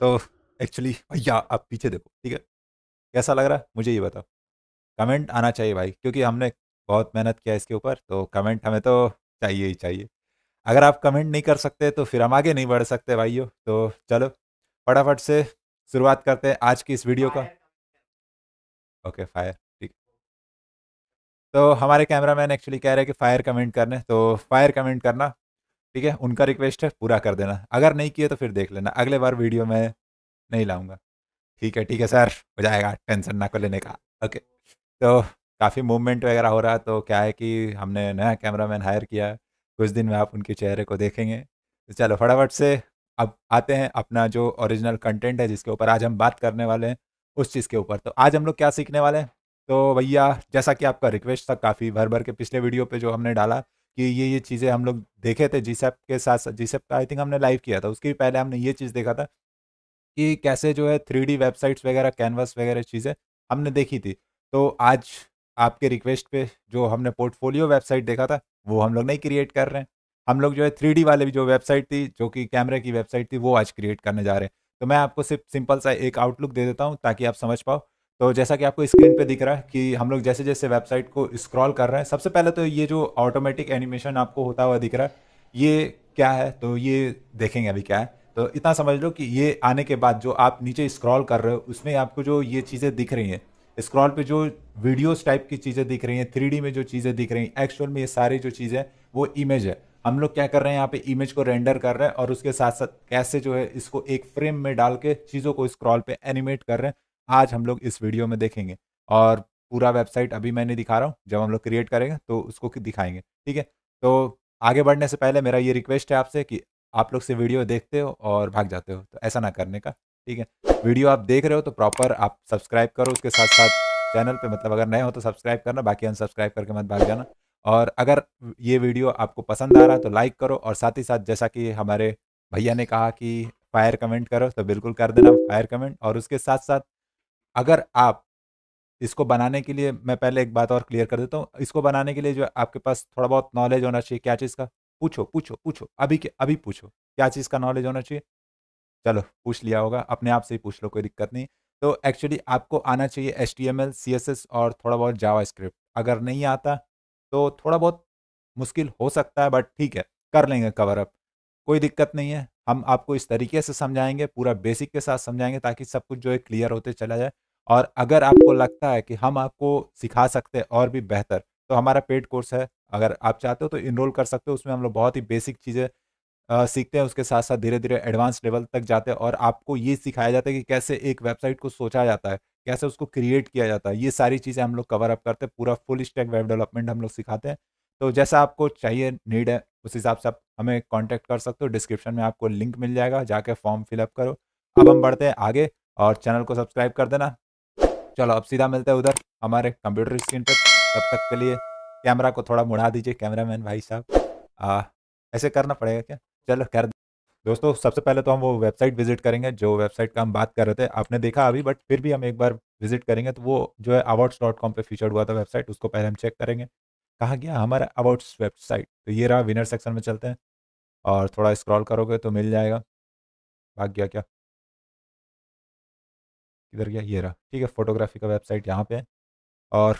तो एक्चुअली भैया आप पीछे देखो ठीक है कैसा लग रहा है मुझे ये बताओ कमेंट आना चाहिए भाई क्योंकि हमने बहुत मेहनत किया इसके ऊपर तो कमेंट हमें तो चाहिए ही चाहिए अगर आप कमेंट नहीं कर सकते तो फिर हम आगे नहीं बढ़ सकते भाइयों तो चलो फटाफट से शुरुआत करते हैं आज की इस वीडियो का ओके फायर ठीक तो हमारे कैमरामैन एक्चुअली कह रहे हैं कि फ़ायर कमेंट करने तो फायर कमेंट करना ठीक है उनका रिक्वेस्ट है पूरा कर देना अगर नहीं किए तो फिर देख लेना अगले बार वीडियो में नहीं लाऊंगा ठीक है ठीक है सर हो जाएगा टेंशन ना को लेने का ओके तो काफ़ी मूवमेंट वगैरह हो रहा है तो क्या है कि हमने नया कैमरामैन हायर किया कुछ दिन में आप उनके चेहरे को देखेंगे तो चलो फटाफट से अब आते हैं अपना जो ओरिजिनल कंटेंट है जिसके ऊपर आज हम बात करने वाले हैं उस चीज़ के ऊपर तो आज हम लोग क्या सीखने वाले हैं तो भैया जैसा कि आपका रिक्वेस्ट था काफ़ी भर भर के पिछले वीडियो पर जो हमने डाला कि ये ये चीज़ें हम लोग देखे थे जी के साथ जी का आई थिंक हमने लाइव किया था उसके भी पहले हमने ये चीज़ देखा था कि कैसे जो है थ्री वेबसाइट्स वगैरह कैनवास वगैरह चीज़ें हमने देखी थी तो आज आपके रिक्वेस्ट पे जो हमने पोर्टफोलियो वेबसाइट देखा था वो हम लोग नहीं क्रिएट कर रहे हैं हम लोग जो है थ्री वाले भी जो वेबसाइट थी जो कि कैमरे की वेबसाइट थी वो आज क्रिएट करने जा रहे हैं तो मैं आपको सिर्फ सिंपल सा एक आउटलुक दे देता हूँ ताकि आप समझ पाओ तो जैसा कि आपको स्क्रीन पे दिख रहा है कि हम लोग जैसे जैसे वेबसाइट को स्क्रॉल कर रहे हैं सबसे पहले तो ये जो ऑटोमेटिक एनिमेशन आपको होता हुआ दिख रहा है ये क्या है तो ये देखेंगे अभी क्या है तो इतना समझ लो कि ये आने के बाद जो आप नीचे स्क्रॉल कर रहे हो उसमें आपको जो ये चीज़ें दिख रही हैं स्क्रॉल पे जो वीडियोस टाइप की चीज़ें दिख रही हैं थ्री में जो चीज़ें दिख रही हैं एक्चुअल में ये सारी जो चीज़ें वो इमेज है हम लोग क्या कर रहे हैं यहाँ पे इमेज को रेंडर कर रहे हैं और उसके साथ साथ कैसे जो है इसको एक फ्रेम में डाल के चीज़ों को स्क्रॉल पे एनिमेट कर रहे हैं आज हम लोग इस वीडियो में देखेंगे और पूरा वेबसाइट अभी मैंने दिखा रहा हूँ जब हम लोग क्रिएट करेंगे तो उसको दिखाएंगे ठीक है तो आगे बढ़ने से पहले मेरा ये रिक्वेस्ट है आपसे कि आप लोग से वीडियो देखते हो और भाग जाते हो तो ऐसा ना करने का ठीक है वीडियो आप देख रहे हो तो प्रॉपर आप सब्सक्राइब करो उसके साथ साथ चैनल पे मतलब अगर नए हो तो सब्सक्राइब करना बाकी अनसब्सक्राइब करके मत भाग जाना और अगर ये वीडियो आपको पसंद आ रहा है तो लाइक करो और साथ ही साथ जैसा कि हमारे भैया ने कहा कि फायर कमेंट करो तो बिल्कुल कर देना फायर कमेंट और उसके साथ साथ अगर आप इसको बनाने के लिए मैं पहले एक बात और क्लियर कर देता हूँ इसको बनाने के लिए जो आपके पास थोड़ा बहुत नॉलेज होना चाहिए क्या चीज़ का पूछो पूछो पूछो अभी के अभी पूछो क्या चीज़ का नॉलेज होना चाहिए चलो पूछ लिया होगा अपने आप से ही पूछ लो कोई दिक्कत नहीं तो एक्चुअली आपको आना चाहिए H T M L C S S और थोड़ा बहुत जावा स्क्रिप्ट अगर नहीं आता तो थोड़ा बहुत मुश्किल हो सकता है बट ठीक है कर लेंगे कवर अप कोई दिक्कत नहीं है हम आपको इस तरीके से समझाएंगे पूरा बेसिक के साथ समझाएंगे ताकि सब कुछ जो है क्लियर होते चला जाए और अगर आपको लगता है कि हम आपको सिखा सकते हैं और भी बेहतर तो हमारा पेड कोर्स है अगर आप चाहते हो तो इनरोल कर सकते हो उसमें हम लोग बहुत ही बेसिक चीज़ें सीखते हैं उसके साथ साथ धीरे धीरे एडवांस लेवल तक जाते हैं और आपको ये सिखाया जाता है कि कैसे एक वेबसाइट को सोचा जाता है कैसे उसको क्रिएट किया जाता है ये सारी चीज़ें हम लोग कवर अप करते हैं पूरा फुल स्टैक वेब डेवलपमेंट हम लोग सिखाते हैं तो जैसा आपको चाहिए नीड है उस हिसाब से आप हमें कॉन्टैक्ट कर सकते हो डिस्क्रिप्शन में आपको लिंक मिल जाएगा जाके फॉर्म फिलअप करो अब हम बढ़ते हैं आगे और चैनल को सब्सक्राइब कर देना चलो अब सीधा मिलते हैं उधर हमारे कंप्यूटर स्क्रीन पर तब तक के लिए कैमरा को थोड़ा मुड़ा दीजिए कैमरामैन भाई साहब ऐसे करना पड़ेगा क्या चलो कर दोस्तों सबसे पहले तो हम वो वेबसाइट विजिट करेंगे जो वेबसाइट का हम बात कर रहे थे आपने देखा अभी बट फिर भी हम एक बार विजिट करेंगे तो वो जो है अवार्ड्स डॉट कॉम पर फीचर हुआ था वेबसाइट उसको पहले हम चेक करेंगे कहा गया हमारा अवार्ड्स वेबसाइट तो ये रहा विनर सेक्शन में चलते हैं और थोड़ा स्क्रॉल करोगे तो मिल जाएगा भाग गया क्या किधर गया ये रहा ठीक है फोटोग्राफी का वेबसाइट यहाँ पे है और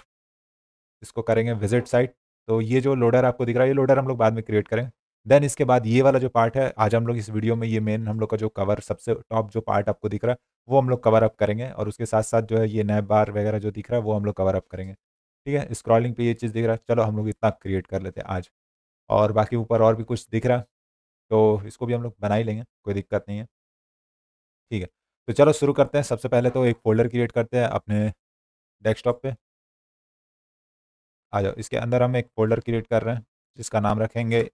इसको करेंगे विजिट साइट तो ये जो लोडर आपको दिख रहा है ये लोडर हम लोग बाद में क्रिएट करेंगे देन इसके बाद ये वाला जो पार्ट है आज हम लोग इस वीडियो में ये मेन हम लोग का जो कवर सबसे टॉप जो पार्ट आपको दिख रहा है वो हम लोग कवर अप करेंगे और उसके साथ साथ जो है ये नैब बार वगैरह जो दिख रहा है वो हम लोग कवर अप करेंगे ठीक है स्क्रॉलिंग पे ये चीज़ दिख रहा है चलो हम लोग इतना क्रिएट कर लेते हैं आज और बाकी ऊपर और भी कुछ दिख रहा है तो इसको भी हम लोग बना ही लेंगे कोई दिक्कत नहीं है ठीक है तो चलो शुरू करते हैं सबसे पहले तो एक फोल्डर क्रिएट करते हैं अपने डेस्कटॉप पे आ जाओ इसके अंदर हम एक फोल्डर क्रिएट कर रहे हैं जिसका नाम रखेंगे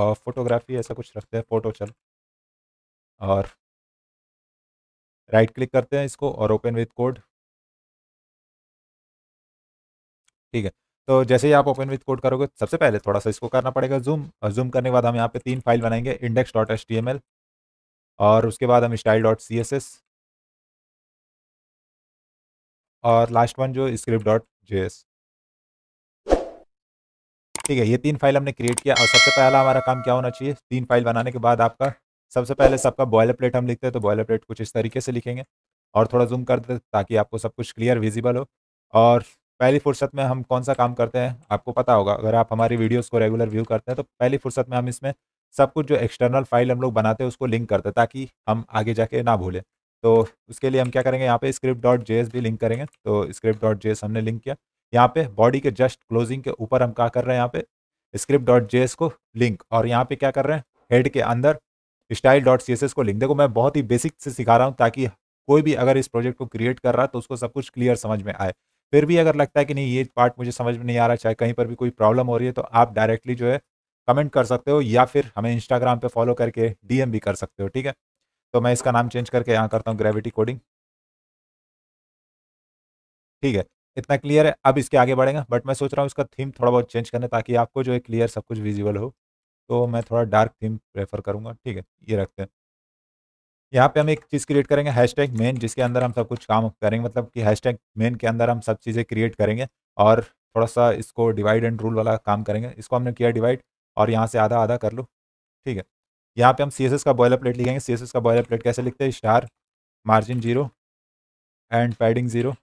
और फोटोग्राफी ऐसा कुछ रखते हैं फ़ोटो चल और राइट क्लिक करते हैं इसको और ओपन विथ कोड ठीक है तो जैसे ही आप ओपन विथ कोड करोगे सबसे पहले थोड़ा सा इसको करना पड़ेगा जूम और जूम करने के बाद हम यहाँ पे तीन फाइल बनाएंगे index dot S T M L और उसके बाद हम style dot C S S और लास्ट वन जो स्क्रिप्ट डॉट जे एस ठीक है ये तीन फाइल हमने क्रिएट किया और सबसे पहला हमारा काम क्या होना चाहिए तीन फाइल बनाने के बाद आपका सबसे पहले सबका बॉयलर प्लेट हम लिखते हैं तो बॉयलर प्लेट कुछ इस तरीके से लिखेंगे और थोड़ा जूम कर देते ताकि आपको सब कुछ क्लियर विजिबल हो और पहली फुर्सत में हम कौन सा काम करते हैं आपको पता होगा अगर आप हमारी वीडियोस को रेगुलर व्यू करते हैं तो पहली फुर्सत में हम इसमें सब कुछ जो एक्सटर्नल फाइल हम लोग बनाते हैं उसको लिंक करते हैं ताकि हम आगे जाके ना भूलें तो उसके लिए हम क्या करेंगे यहाँ पे स्क्रिप्ट डॉट जे भी लिंक करेंगे तो स्क्रिप्ट डॉट जे हमने लिंक किया यहाँ पे बॉडी के जस्ट क्लोजिंग के ऊपर हम क्या कर रहे हैं यहाँ पे स्क्रिप्ट डॉट जे को लिंक और यहाँ पे क्या कर रहे हैं हेड के अंदर स्टाइल डॉट सी को लिंक देखो मैं बहुत ही बेसिक से सिखा रहा हूँ ताकि कोई भी अगर इस प्रोजेक्ट को क्रिएट कर रहा है तो उसको सब कुछ क्लियर समझ में आए फिर भी अगर लगता है कि नहीं ये पार्ट मुझे समझ में नहीं आ रहा चाहे कहीं पर भी कोई प्रॉब्लम हो रही है तो आप डायरेक्टली जो है कमेंट कर सकते हो या फिर हमें इंस्टाग्राम पे फॉलो करके डीएम भी कर सकते हो ठीक है तो मैं इसका नाम चेंज करके यहाँ करता हूँ ग्रेविटी कोडिंग ठीक है इतना क्लियर है अब इसके आगे बढ़ेगा बट मैं सोच रहा हूँ इसका थीम थोड़ा बहुत चेंज करने ताकि आपको जो है क्लियर सब कुछ विजिबल हो तो मैं थोड़ा डार्क थीम प्रेफर करूँगा ठीक है ये रखते हैं यहाँ पे हम एक चीज़ क्रिएट करेंगे हैश टैग मेन जिसके अंदर हम सब कुछ काम करेंगे मतलब कि हैश टैग मेन के अंदर हम सब चीज़ें क्रिएट करेंगे और थोड़ा सा इसको डिवाइड एंड रूल वाला काम करेंगे इसको हमने किया डिवाइड और यहाँ से आधा आधा कर लो ठीक है यहाँ पे हम सी का बॉयलर प्लेट लिखेंगे सी का बॉयलर प्लेट कैसे लिखते हैं star margin zero and padding zero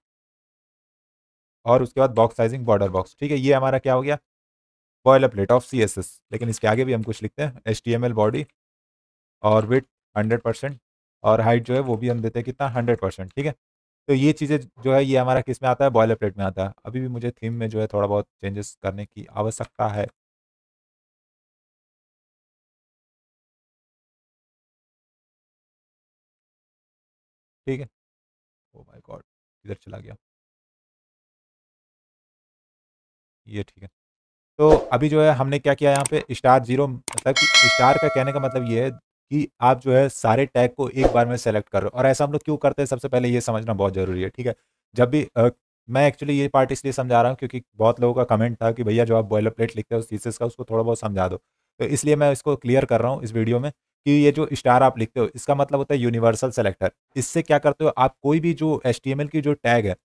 और उसके बाद बॉक्स साइजिंग बॉर्डर बॉक्स ठीक है ये हमारा क्या हो गया बॉयलर प्लेट ऑफ सी लेकिन इसके आगे भी हम कुछ लिखते हैं एच बॉडी और विथ हंड्रेड परसेंट और हाइट जो है वो भी हम देते हैं कितना हंड्रेड परसेंट ठीक है तो ये चीज़ें जो है ये हमारा किस में आता है बॉयलर प्लेट में आता है अभी भी मुझे थीम में जो है थोड़ा बहुत चेंजेस करने की आवश्यकता है ठीक है ओ माय गॉड इधर चला गया ये ठीक है तो अभी जो है हमने क्या किया यहाँ पे स्टार जीरो मतलब स्टार का कहने का मतलब ये है कि आप जो है सारे टैग को एक बार में सेलेक्ट कर रहे हो और ऐसा हम लोग क्यों करते हैं सबसे पहले ये समझना बहुत ज़रूरी है ठीक है जब भी आ, मैं एक्चुअली ये पार्ट इसलिए समझा रहा हूँ क्योंकि बहुत लोगों का कमेंट था कि भैया जो आप बॉयलर प्लेट लिखते हो उस थीसिस का उसको थोड़ा बहुत समझा दो तो इसलिए मैं इसको क्लियर कर रहा हूँ इस वीडियो में कि ये जो स्टार आप लिखते हो इसका मतलब होता है यूनिवर्सल सेलेक्टर इससे क्या करते हो आप कोई भी जो एच की जो टैग है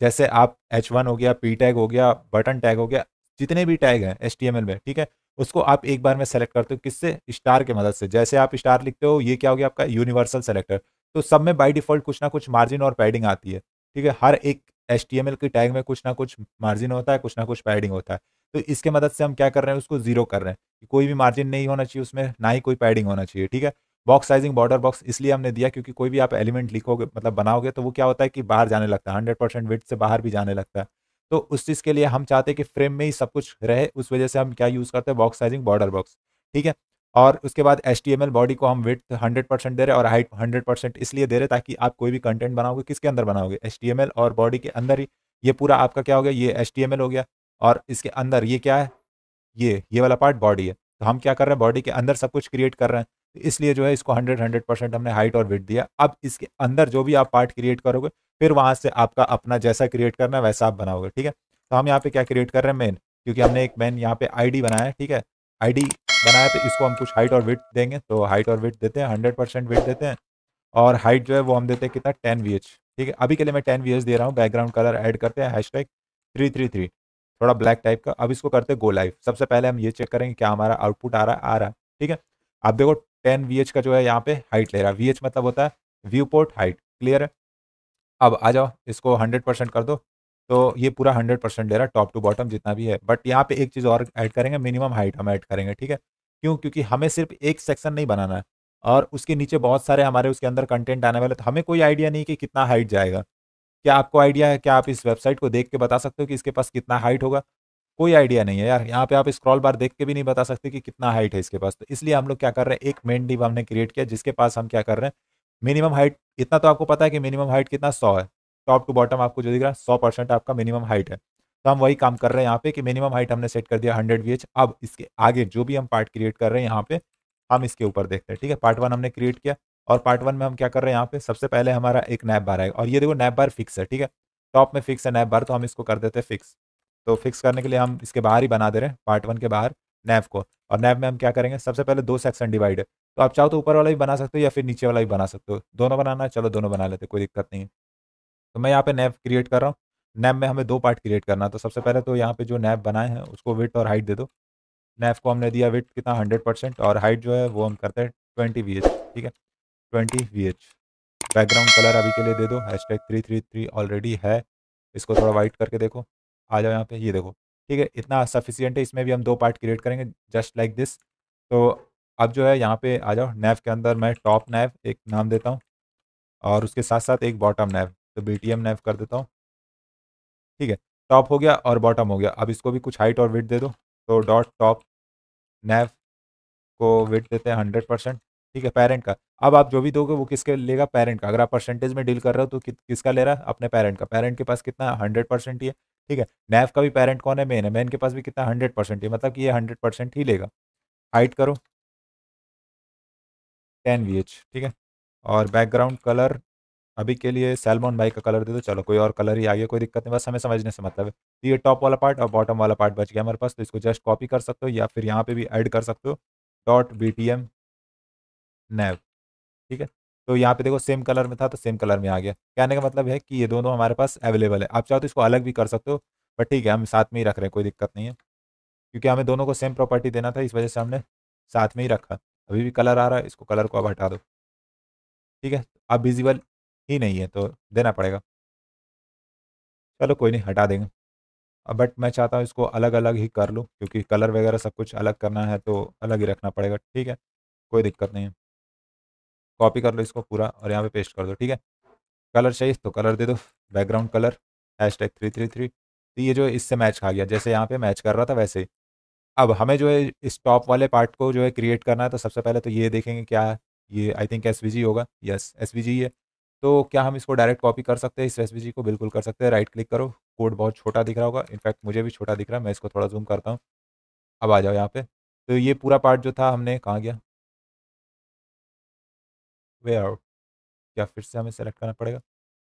जैसे आप एच हो गया पी टैग हो गया बटन टैग हो गया जितने भी टैग हैं एच में ठीक है उसको आप एक बार में सेलेक्ट करते हो किससे स्टार के मदद से जैसे आप स्टार लिखते हो ये क्या हो गया आपका यूनिवर्सल सेलेक्टर तो सब में बाई डिफॉल्ट कुछ ना कुछ मार्जिन और पैडिंग आती है ठीक है हर एक एच की टैग में कुछ ना कुछ मार्जिन होता है कुछ ना कुछ पैडिंग होता है तो इसके मदद से हम क्या कर रहे हैं उसको जीरो कर रहे हैं कि कोई भी मार्जिन नहीं होना चाहिए उसमें ना ही कोई पैडिंग होना चाहिए ठीक है बॉक्स साइजिंग बॉर्डर बॉक्स इसलिए हमने दिया क्योंकि कोई भी आप एलिमेंट लिखोगे मतलब बनाओगे तो वो क्या होता है कि बाहर जाने लगता है हंड्रेड परसेंट वेट से बाहर भी जाने लगता है तो उस चीज़ के लिए हम चाहते हैं कि फ्रेम में ही सब कुछ रहे उस वजह से हम क्या यूज़ करते हैं बॉक्स साइजिंग बॉर्डर बॉक्स ठीक है और उसके बाद एच बॉडी को हम वेट हंड्रेड परसेंट दे रहे और हाइट हंड्रेड परसेंट इसलिए दे रहे ताकि आप कोई भी कंटेंट बनाओगे किसके अंदर बनाओगे एच और बॉडी के अंदर ही ये पूरा आपका क्या हो गया ये एच हो गया और इसके अंदर ये क्या है ये ये वाला पार्ट बॉडी है तो हम क्या कर रहे हैं बॉडी के अंदर सब कुछ क्रिएट कर रहे हैं इसलिए जो है इसको हंड्रेड हंड्रेड परसेंट हमने हाइट और वेट दिया अब इसके अंदर जो भी आप पार्ट क्रिएट करोगे फिर वहाँ से आपका अपना जैसा क्रिएट करना है वैसा आप बनाओगे ठीक है तो हम यहाँ पे क्या क्रिएट कर रहे हैं मेन क्योंकि हमने एक मेन यहाँ पे आईडी बनाया है ठीक है आईडी बनाया तो इसको हम कुछ हाइट और वेट देंगे तो हाइट और वेट देते हैं हंड्रेड परसेंट वेट देते हैं और हाइट जो है वो हम देते हैं कितना टेन वी ठीक है अभी के लिए मैं टेन वी दे रहा हूँ बैकग्राउंड कलर एड करते हैं हैश टैग थोड़ा ब्लैक टाइप का अब इसको करते हैं गो लाइफ सबसे पहले हम ये चेक करेंगे क्या हमारा आउटपुट आ रहा है आ रहा है ठीक है आप देखो टेन वी का जो है यहाँ पे हाइट ले रहा है वी मतलब होता है व्यू पोर्ट हाइट क्लियर है अब आ जाओ इसको हंड्रेड परसेंट कर दो तो ये पूरा हंड्रेड परसेंट ले रहा है टॉप टू बॉटम जितना भी है बट यहाँ पे एक चीज़ और ऐड करेंगे मिनिमम हाइट हम ऐड करेंगे ठीक है क्यों क्योंकि हमें सिर्फ एक सेक्शन नहीं बनाना है और उसके नीचे बहुत सारे हमारे उसके अंदर कंटेंट आने वाले तो हमें कोई आइडिया नहीं कि कितना हाइट जाएगा क्या आपको आइडिया है क्या आप इस वेबसाइट को देख के बता सकते हो कि इसके पास कितना हाइट होगा कोई आइडिया नहीं है यार यहाँ पे आप स्क्रॉल बार देख के भी नहीं बता सकते कि कितना हाइट है इसके पास तो इसलिए हम लोग क्या कर रहे हैं एक मेन डिब हमने क्रिएट किया जिसके पास हम क्या कर रहे हैं मिनिमम हाइट इतना तो आपको पता है कि मिनिमम हाइट कितना सौ है टॉप टू बॉटम आपको जो दिख रहा है सौ परसेंट आपका मिनिमम हाइट है तो हम वही काम कर रहे हैं यहाँ पे कि मिनिमम हाइट हमने सेट कर दिया हंड्रेड वी अब इसके आगे जो भी हम पार्ट क्रिएट कर रहे हैं यहाँ पे हम इसके ऊपर देखते हैं ठीक है पार्ट वन हमने क्रिएट किया और पार्ट वन में हम क्या कर रहे हैं यहाँ पे सबसे पहले हमारा एक नैप बार आएगा और ये देखो नैप बार फिक्स है ठीक है टॉप में फिक्स है नैप बार तो हम इसको कर देते हैं फिक्स तो फिक्स करने के लिए हम इसके बाहर ही बना दे रहे हैं पार्ट वन के बाहर नैव को और नैव में हम क्या करेंगे सबसे पहले दो सेक्शन डिवाइड है तो आप चाहो तो ऊपर वाला भी बना सकते हो या फिर नीचे वाला भी बना सकते हो दोनों बनाना है चलो दोनों बना लेते कोई दिक्कत नहीं है तो मैं यहाँ पे नैव क्रिएट कर रहा हूँ नैब में हमें दो पार्ट क्रिएट करना तो सबसे पहले तो यहाँ पे जो नैब बनाए हैं उसको विथ और हाइट दे दो नैब को हमने दिया विथ कितना हंड्रेड परसेंट और हाइट जो है वो हम करते हैं ट्वेंटी वी ठीक है ट्वेंटी वी बैकग्राउंड कलर अभी के लिए दे दो hash tag three three three already है इसको थोड़ा वाइट करके देखो आ जाओ यहाँ पे ये देखो ठीक है इतना सफिशियंट है इसमें भी हम दो पार्ट क्रिएट करेंगे जस्ट लाइक दिस तो अब जो है यहाँ पे आ जाओ नैव के अंदर मैं टॉप नैव एक नाम देता हूँ और उसके साथ साथ एक बॉटम नैव तो बी टी नैफ कर देता हूँ ठीक है टॉप हो गया और बॉटम हो गया अब इसको भी कुछ हाइट और वेट दे दो तो डॉट टॉप नैव को वेट देते हैं हंड्रेड परसेंट ठीक है पेरेंट का अब आप जो भी दोगे वो किसके लेगा पेरेंट का अगर आप परसेंटेज में डील कर रहे हो तो कि, किसका ले रहा है अपने पेरेंट का पेरेंट के पास कितना हंड्रेड परसेंट ही है ठीक है नैफ का भी पेरेंट कौन है मेन है मेन के पास भी कितना हंड्रेड परसेंट है मतलब कि ये हंड्रेड परसेंट ही लेगा हाइट करो टेन वी एच ठीक है और बैकग्राउंड कलर अभी के लिए सैलमोन भाई का कलर दे दो चलो कोई और कलर ही आ गया कोई दिक्कत नहीं बस हमें समझने से मतलब है तो ये टॉप वाला पार्ट और बॉटम वाला पार्ट बच गया हमारे पास तो इसको जस्ट कॉपी कर सकते हो या फिर यहाँ पे भी ऐड कर सकते हो dot B T M nav ठीक है तो यहाँ पे देखो सेम कलर में था तो सेम कलर में आ गया कहने का मतलब है कि ये दोनों हमारे पास अवेलेबल है आप चाहो तो इसको अलग भी कर सकते हो बट ठीक है हम साथ में ही रख रहे हैं कोई दिक्कत नहीं है क्योंकि हमें दोनों को सेम प्रॉपर्टी देना था इस वजह से हमने साथ में ही रखा अभी भी कलर आ रहा है इसको कलर को अब हटा दो ठीक है अब विजिबल ही नहीं है तो देना पड़ेगा चलो कोई नहीं हटा देंगे बट मैं चाहता हूँ इसको अलग अलग ही कर लूँ क्योंकि कलर वगैरह सब कुछ अलग करना है तो अलग ही रखना पड़ेगा ठीक है कोई दिक्कत नहीं है कॉपी कर लो इसको पूरा और यहाँ पे पेस्ट कर दो ठीक है कलर चाहिए तो कलर दे दो background colour hash tag three three three तो ये जो इससे मैच खा गया जैसे यहाँ पे मैच कर रहा था वैसे ही अब हमें जो है इस टॉप वाले पार्ट को जो है क्रिएट करना है तो सबसे पहले तो ये देखेंगे क्या ये आई थिंक एस होगा यस एस ही है तो क्या हम इसको डायरेक्ट कॉपी कर सकते हैं इस एस को बिल्कुल कर सकते हैं राइट क्लिक करो कोड बहुत छोटा दिख रहा होगा इनफैक्ट मुझे भी छोटा दिख रहा है मैं इसको थोड़ा जूम करता हूँ अब आ जाओ यहाँ पे तो ये पूरा पार्ट जो था हमने कहाँ गया वे आउट क्या फिर से हमें सेलेक्ट करना पड़ेगा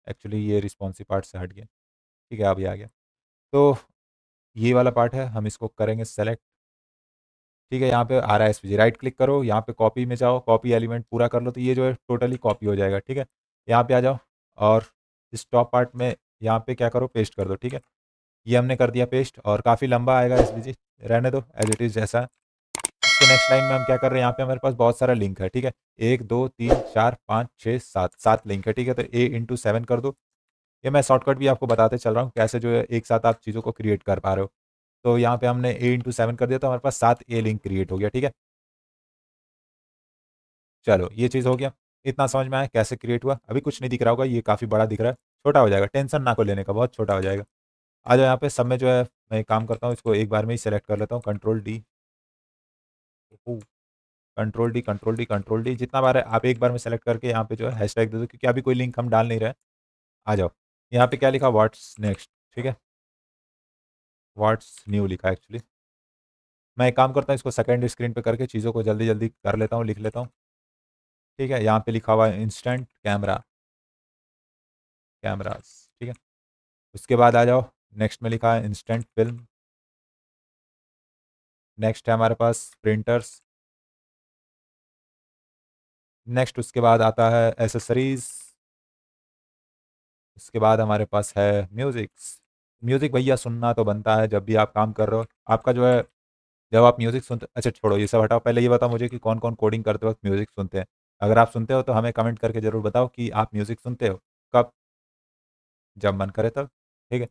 एक्चुअली ये रिस्पॉन्सिव पार्ट से हट गया ठीक है अब ये आ गया तो ये वाला पार्ट है हम इसको करेंगे सेलेक्ट ठीक है यहाँ पे आ रहा है एस राइट क्लिक करो यहाँ पे कॉपी में जाओ कॉपी एलिमेंट पूरा कर लो तो ये जो है टोटली कॉपी हो जाएगा ठीक है यहाँ पे आ जाओ और इस टॉप पार्ट में यहाँ पे क्या करो पेस्ट कर दो ठीक है ये हमने कर दिया पेस्ट और काफ़ी लंबा आएगा एस रहने दो एज इट इज़ जैसा इसके नेक्स्ट लाइन में हम क्या कर रहे हैं यहाँ पे हमारे पास बहुत सारा लिंक है ठीक है एक दो तीन चार पाँच छः सात सात लिंक है ठीक है तो ए इंटू सेवन कर दो ये मैं शॉर्टकट भी आपको बताते चल रहा हूँ कैसे जो है एक साथ आप चीज़ों को क्रिएट कर पा रहे हो तो यहाँ पे हमने ए इंटू सेवन कर दिया तो हमारे पास सात ए लिंक क्रिएट हो गया ठीक है चलो ये चीज़ हो गया इतना समझ में आया कैसे क्रिएट हुआ अभी कुछ नहीं दिख रहा होगा ये काफ़ी बड़ा दिख रहा है छोटा हो जाएगा टेंशन ना को लेने का बहुत छोटा हो जाएगा आ जाओ यहाँ पे सब में जो है मैं काम करता हूँ इसको एक बार में ही सेलेक्ट कर लेता हूँ control D control D control D control D जितना बार है आप एक बार में सेलेक्ट करके यहाँ पे जो है हैश टैग दे दो क्योंकि अभी कोई लिंक हम डाल नहीं रहे आ जाओ यहाँ पे क्या लिखा व्हाट्स नेक्स्ट ठीक है व्हाट्स न्यू लिखा एक्चुअली मैं एक काम करता हूँ इसको सेकेंड स्क्रीन पे करके चीज़ों को जल्दी जल्दी कर लेता हूँ लिख लेता हूँ ठीक है यहाँ पे लिखा हुआ है इंस्टेंट कैमरा कैमराज ठीक है उसके बाद आ जाओ नेक्स्ट में लिखा है इंस्टेंट फिल्म नेक्स्ट है हमारे पास प्रिंटर्स नेक्स्ट उसके बाद आता है एसेसरीज उसके बाद हमारे पास है म्यूज़िक्स म्यूज़िक भैया सुनना तो बनता है जब भी आप काम कर रहे हो आपका जो है जब आप म्यूज़िक सुनते अच्छा छोड़ो ये सब हटाओ पहले ये बताओ मुझे कि कौन कौन कोडिंग करते वक्त म्यूज़िक सुनते हैं अगर आप सुनते हो तो हमें कमेंट करके ज़रूर बताओ कि आप म्यूज़िक सुनते हो कब जब मन करे तब ठीक है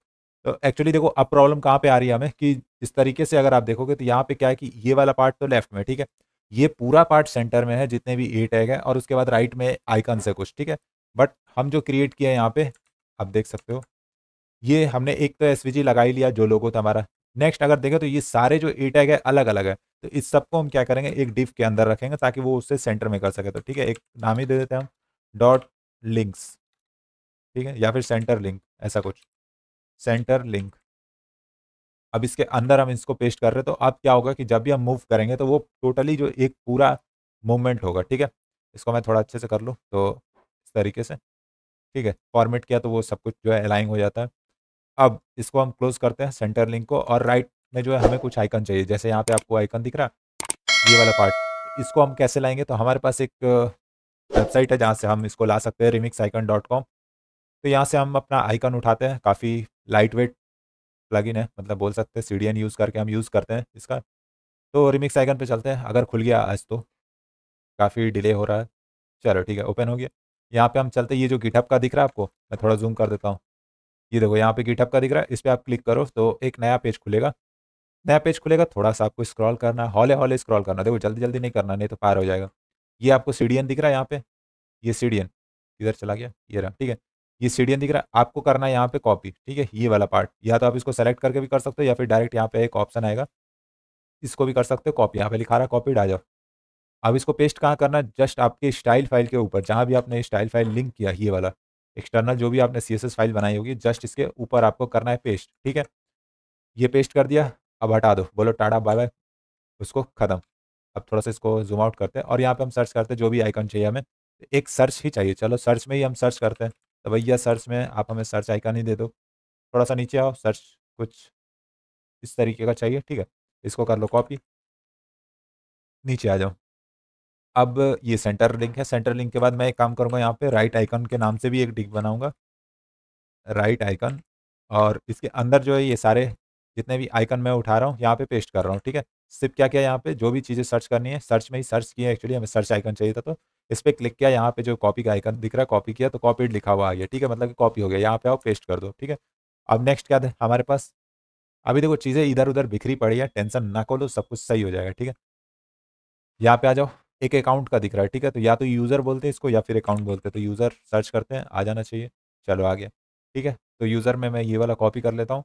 तो एक्चुअली देखो अब प्रॉब्लम कहाँ पे आ रही है हमें कि इस तरीके से अगर आप देखोगे तो यहाँ पे क्या है कि ये वाला पार्ट तो लेफ्ट में ठीक है ये पूरा पार्ट सेंटर में है जितने भी ए टैग है और उसके बाद राइट में आइकन से कुछ ठीक है बट हम जो क्रिएट किया है यहाँ पे आप देख सकते हो ये हमने एक तो एस लगा ही लिया जो लोगों तो हमारा नेक्स्ट अगर देखें तो ये सारे जो ए टैग है अलग अलग है तो इस सबको हम क्या करेंगे एक डिफ के अंदर रखेंगे ताकि वो उससे सेंटर में कर सके तो ठीक है एक नाम ही दे देते हैं हम डॉट लिंक्स ठीक है या फिर सेंटर लिंक ऐसा कुछ सेंटर लिंक अब इसके अंदर हम इसको पेस्ट कर रहे हैं तो अब क्या होगा कि जब भी हम मूव करेंगे तो वो टोटली जो एक पूरा मूवमेंट होगा ठीक है इसको मैं थोड़ा अच्छे से कर लूँ तो इस तरीके से ठीक है फॉर्मेट किया तो वो सब कुछ जो है अलाइन हो जाता है अब इसको हम क्लोज करते हैं सेंटर लिंक को और राइट में जो है हमें कुछ आइकन चाहिए जैसे यहाँ पे आपको आइकन दिख रहा ये वाला पार्ट इसको हम कैसे लाएंगे तो हमारे पास एक वेबसाइट है जहाँ से हम इसको ला सकते हैं रिमिक्स आइकन डॉट कॉम तो यहाँ से हम अपना आइकन उठाते हैं काफ़ी लाइट वेट प्लगइन है मतलब बोल सकते हैं सी यूज़ करके हम यूज़ करते हैं इसका तो रिमिक्स आइकन पे चलते हैं अगर खुल गया आज तो काफ़ी डिले हो रहा है चलो ठीक है ओपन हो गया यहाँ पे हम चलते हैं ये जो गिटअप का दिख रहा है आपको मैं थोड़ा जूम कर देता हूँ ये देखो यहाँ पे गिटअप का दिख रहा है इस पर आप क्लिक करो तो एक नया पेज खुलेगा नया पेज खुलेगा थोड़ा सा आपको स्क्रॉल करना हौले हौले स्क्रॉल करना देखो जल्दी जल्दी नहीं करना नहीं तो पार हो जाएगा ये आपको सी दिख रहा है यहाँ पे ये सी इधर चला गया ये रहा ठीक है ये सीडियन दिख रहा है आपको करना है यहाँ पे कॉपी ठीक है ये वाला पार्ट या तो आप इसको सेलेक्ट करके भी कर सकते हो या फिर डायरेक्ट यहाँ पे एक ऑप्शन आएगा इसको भी कर सकते हो कॉपी यहाँ पे लिखा रहा है कॉपी डाल जाओ अब इसको पेस्ट कहाँ करना है जस्ट आपके स्टाइल फाइल के ऊपर जहाँ भी आपने स्टाइल फाइल लिंक किया ये वाला एक्सटर्नल जो भी आपने सी फाइल बनाई होगी जस्ट इसके ऊपर आपको करना है पेस्ट ठीक है ये पेस्ट कर दिया अब हटा दो बोलो टाटा बाय बाय उसको ख़त्म अब थोड़ा सा इसको जूम आउट करते हैं और यहाँ पे हम सर्च करते हैं जो भी आइकन चाहिए हमें एक सर्च ही चाहिए चलो सर्च में ही हम सर्च करते हैं तो भैया सर्च में आप हमें सर्च आइकन ही दे दो थोड़ा सा नीचे आओ सर्च कुछ इस तरीके का चाहिए ठीक है इसको कर लो कॉपी नीचे आ जाओ अब ये सेंटर लिंक है सेंटर लिंक के बाद मैं एक काम करूँगा यहाँ पे राइट आइकन के नाम से भी एक डिग बनाऊँगा राइट आइकन और इसके अंदर जो है ये सारे जितने भी आइकन मैं उठा रहा हूँ यहाँ पे पेस्ट कर रहा हूँ ठीक है सिर्फ क्या क्या यहाँ पे जो भी चीज़ें सर्च करनी है सर्च में ही सर्च किए एक्चुअली हमें सर्च आइकन चाहिए था तो इस पर क्लिक किया यहाँ पे जो कॉपी का आइकन दिख रहा है कॉपी किया तो कॉपीड लिखा हुआ आ गया ठीक है मतलब कॉपी हो गया यहाँ पे आओ पेस्ट कर दो ठीक है अब नेक्स्ट क्या हमारे पास अभी देखो चीज़ें इधर उधर बिखरी पड़ी है टेंशन ना लो सब कुछ सही हो जाएगा ठीक है यहाँ पे आ जाओ एक अकाउंट का दिख रहा है ठीक है तो या तो यूज़र बोलते हैं इसको या फिर अकाउंट बोलते हैं तो यूज़र सर्च करते हैं आ जाना चाहिए चलो आ गया ठीक है तो यूज़र में मैं ये वाला कॉपी कर लेता हूँ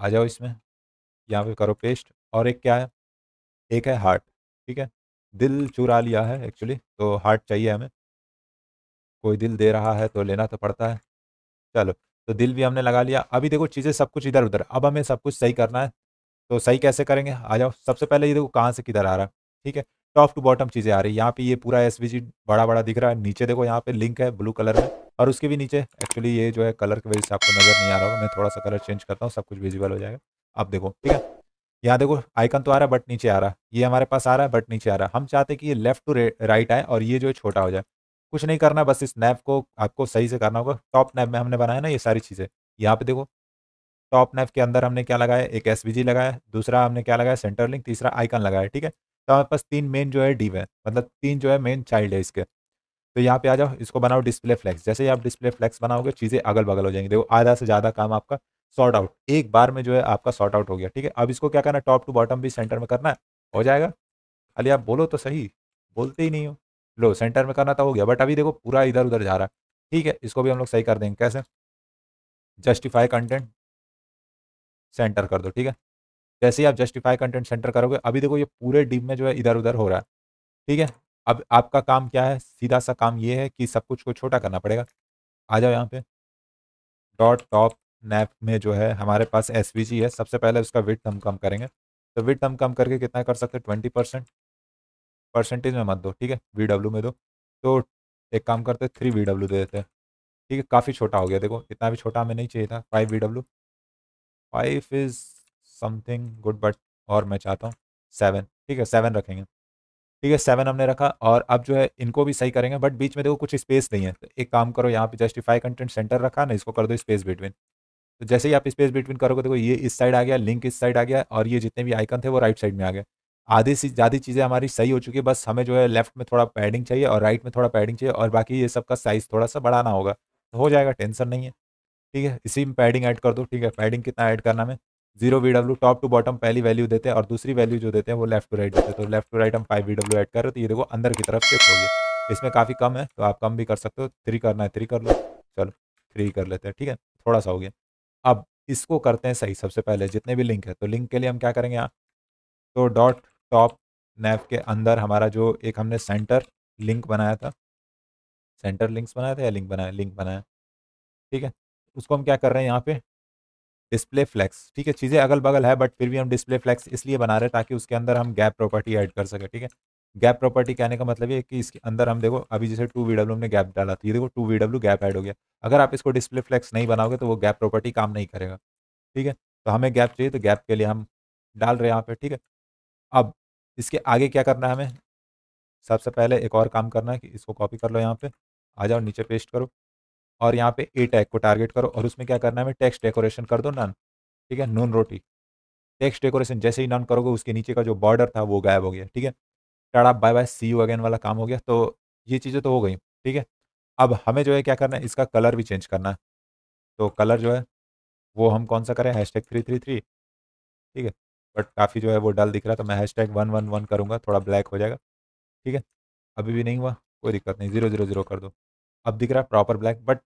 आ जाओ इसमें यहाँ पे करो पेस्ट और एक क्या है एक है हार्ट ठीक है दिल चुरा लिया है एक्चुअली तो हार्ट चाहिए हमें कोई दिल दे रहा है तो लेना तो पड़ता है चलो तो दिल भी हमने लगा लिया अभी देखो चीज़ें सब कुछ इधर उधर अब हमें सब कुछ सही करना है तो सही कैसे करेंगे आ जाओ सबसे पहले ये देखो कहाँ से किधर आ रहा है ठीक है टॉप टू बॉटम चीज़ें आ रही है यहाँ पे ये पूरा एस बड़ा बड़ा दिख रहा है नीचे देखो यहाँ पे लिंक है ब्लू कलर में और उसके भी नीचे एक्चुअली ये जो है कलर की वजह से आपको नज़र नहीं आ रहा होगा मैं थोड़ा सा कलर चेंज करता हूँ सब कुछ विजिबल हो जाएगा आप देखो ठीक है यहाँ देखो आइकन तो आ रहा है बट नीचे आ रहा है ये हमारे पास आ रहा है बट नीचे आ रहा हम चाहते कि ये लेफ्ट टू राइट आए और ये जो है छोटा हो जाए कुछ नहीं करना बस इस नैप को आपको सही से करना होगा टॉप नैब में हमने बनाया ना ये सारी चीज़ें यहाँ पे देखो टॉप नैब के अंदर हमने क्या लगाया एक एस लगाया दूसरा हमने क्या लगाया सेंटर लिंक तीसरा आइकन लगाया ठीक है तो हमारे पास तीन मेन जो है डिव है मतलब तीन जो है मेन चाइल्ड है इसके तो यहाँ पे आ जाओ इसको बनाओ डिस्प्ले फ्लैक्स जैसे ही आप डिस्प्ले फ्लैक्स बनाओगे चीज़ें अगल बगल हो जाएंगी देखो आधा से ज़्यादा काम आपका सॉर्ट आउट एक बार में जो है आपका सॉर्ट आउट हो गया ठीक है अब इसको क्या करना टॉप टू बॉटम भी सेंटर में करना है हो जाएगा खाली आप बोलो तो सही बोलते ही नहीं हो लो सेंटर में करना था हो गया बट अभी देखो पूरा इधर उधर जा रहा है ठीक है इसको भी हम लोग सही कर देंगे कैसे जस्टिफाई कंटेंट सेंटर कर दो ठीक है जैसे ही आप जस्टिफाई कंटेंट सेंटर करोगे अभी देखो ये पूरे डिप में जो है इधर उधर हो रहा है ठीक है अब आपका काम क्या है सीधा सा काम ये है कि सब कुछ को छोटा करना पड़ेगा आ जाओ यहाँ पे डॉट टॉप नैप में जो है हमारे पास एस है सबसे पहले उसका विथ हम कम करेंगे तो विथ हम कम करके कितना कर सकते ट्वेंटी परसेंट परसेंटेज में मत दो ठीक है वी डब्ल्यू में दो तो एक काम करते थ्री वी डब्ल्यू दे देते ठीक है काफ़ी छोटा हो गया देखो इतना भी छोटा हमें नहीं चाहिए था five V W five is something good but और मैं चाहता हूँ सेवन ठीक है सेवन रखेंगे ठीक है सेवन हमने रखा और अब जो है इनको भी सही करेंगे बट बीच में देखो कुछ स्पेस नहीं है तो एक काम करो यहाँ पे जस्टिफाई कंटेंट सेंटर रखा ना इसको कर दो स्पेस बिटवीन तो जैसे ही आप स्पेस बिटवीन करोगे देखो ये इस साइड आ गया लिंक इस साइड आ गया और ये जितने भी आइकन थे वो राइट साइड में आ गए आधी से ज़्यादा चीज़ें हमारी सही हो चुकी है बस हमें जो है लेफ्ट में थोड़ा पैडिंग चाहिए और राइट में थोड़ा पैडिंग चाहिए और बाकी ये सब का साइज़ थोड़ा सा बढ़ाना होगा तो हो जाएगा टेंशन नहीं है ठीक है इसी में पैडिंग ऐड कर दो ठीक है पैडिंग कितना ऐड करना हमें zero V W top to bottom पहली वैल्यू देते हैं और दूसरी वैल्यू जो देते हैं वो लेफ्ट टू राइट देते हैं तो लेफ्ट टू राइट हम फाइव वी डब्ल्यू ऐड कर रहे हो तो ये देखो अंदर की तरफ से खोलिए इसमें काफ़ी कम है तो आप कम भी कर सकते हो थ्री करना है थ्री कर लो चलो थ्री कर लेते हैं ठीक है थोड़ा सा हो गया अब इसको करते हैं सही सबसे पहले जितने भी लिंक है तो लिंक के लिए हम क्या करेंगे यहाँ तो डॉट टॉप नैप के अंदर हमारा जो एक हमने सेंटर लिंक बनाया था सेंटर लिंक्स बनाया था या लिंक बनाया लिंक बनाया ठीक है उसको हम क्या कर रहे हैं यहाँ पे डिस्प्ले फ्लैक्स ठीक है चीज़ें अगल बगल है बट फिर भी हम डिस्प्ले फ्लैक्स इसलिए बना रहे हैं ताकि उसके अंदर हम गैप प्रॉपर्टी ऐड कर सकें ठीक है गैप प्रॉपर्टी कहने का मतलब ये कि इसके अंदर हम देखो अभी जैसे टू वी डब्ल्यू हमने गैप डाला था तो ये देखो two V W gap add हो गया अगर आप इसको डिस्प्ले फ्लेक्स नहीं बनाओगे तो वो गैप प्रॉपर्टी काम नहीं करेगा ठीक है तो हमें गैप चाहिए तो गैप के लिए हम डाल रहे हैं यहाँ पर ठीक है अब इसके आगे क्या करना है हमें सबसे पहले एक और काम करना है कि इसको कॉपी कर लो यहाँ पर आ जाओ नीचे पेस्ट करो और यहाँ पर ए टैग को टारगेट करो और उसमें क्या करना है हमें टेक्स्ट डेकोरेशन कर दो नन ठीक है नून रोटी टेक्स्ट डेकोरेशन जैसे ही नन करोगे उसके नीचे का जो बॉर्डर था वो गायब हो गया ठीक है tada bye bye see you again वाला काम हो गया तो ये चीज़ें तो हो गई ठीक है अब हमें जो है क्या करना है इसका कलर भी चेंज करना है तो कलर जो है वो हम कौन सा करें hash tag three three three ठीक है बट काफ़ी जो है वो डल दिख रहा तो मैं hashtag one one one करूँगा थोड़ा ब्लैक हो जाएगा ठीक है अभी भी नहीं हुआ कोई दिक्कत नहीं ज़ीरो ज़ीरो ज़ीरो कर दो अब दिख रहा है प्रॉपर ब्लैक बट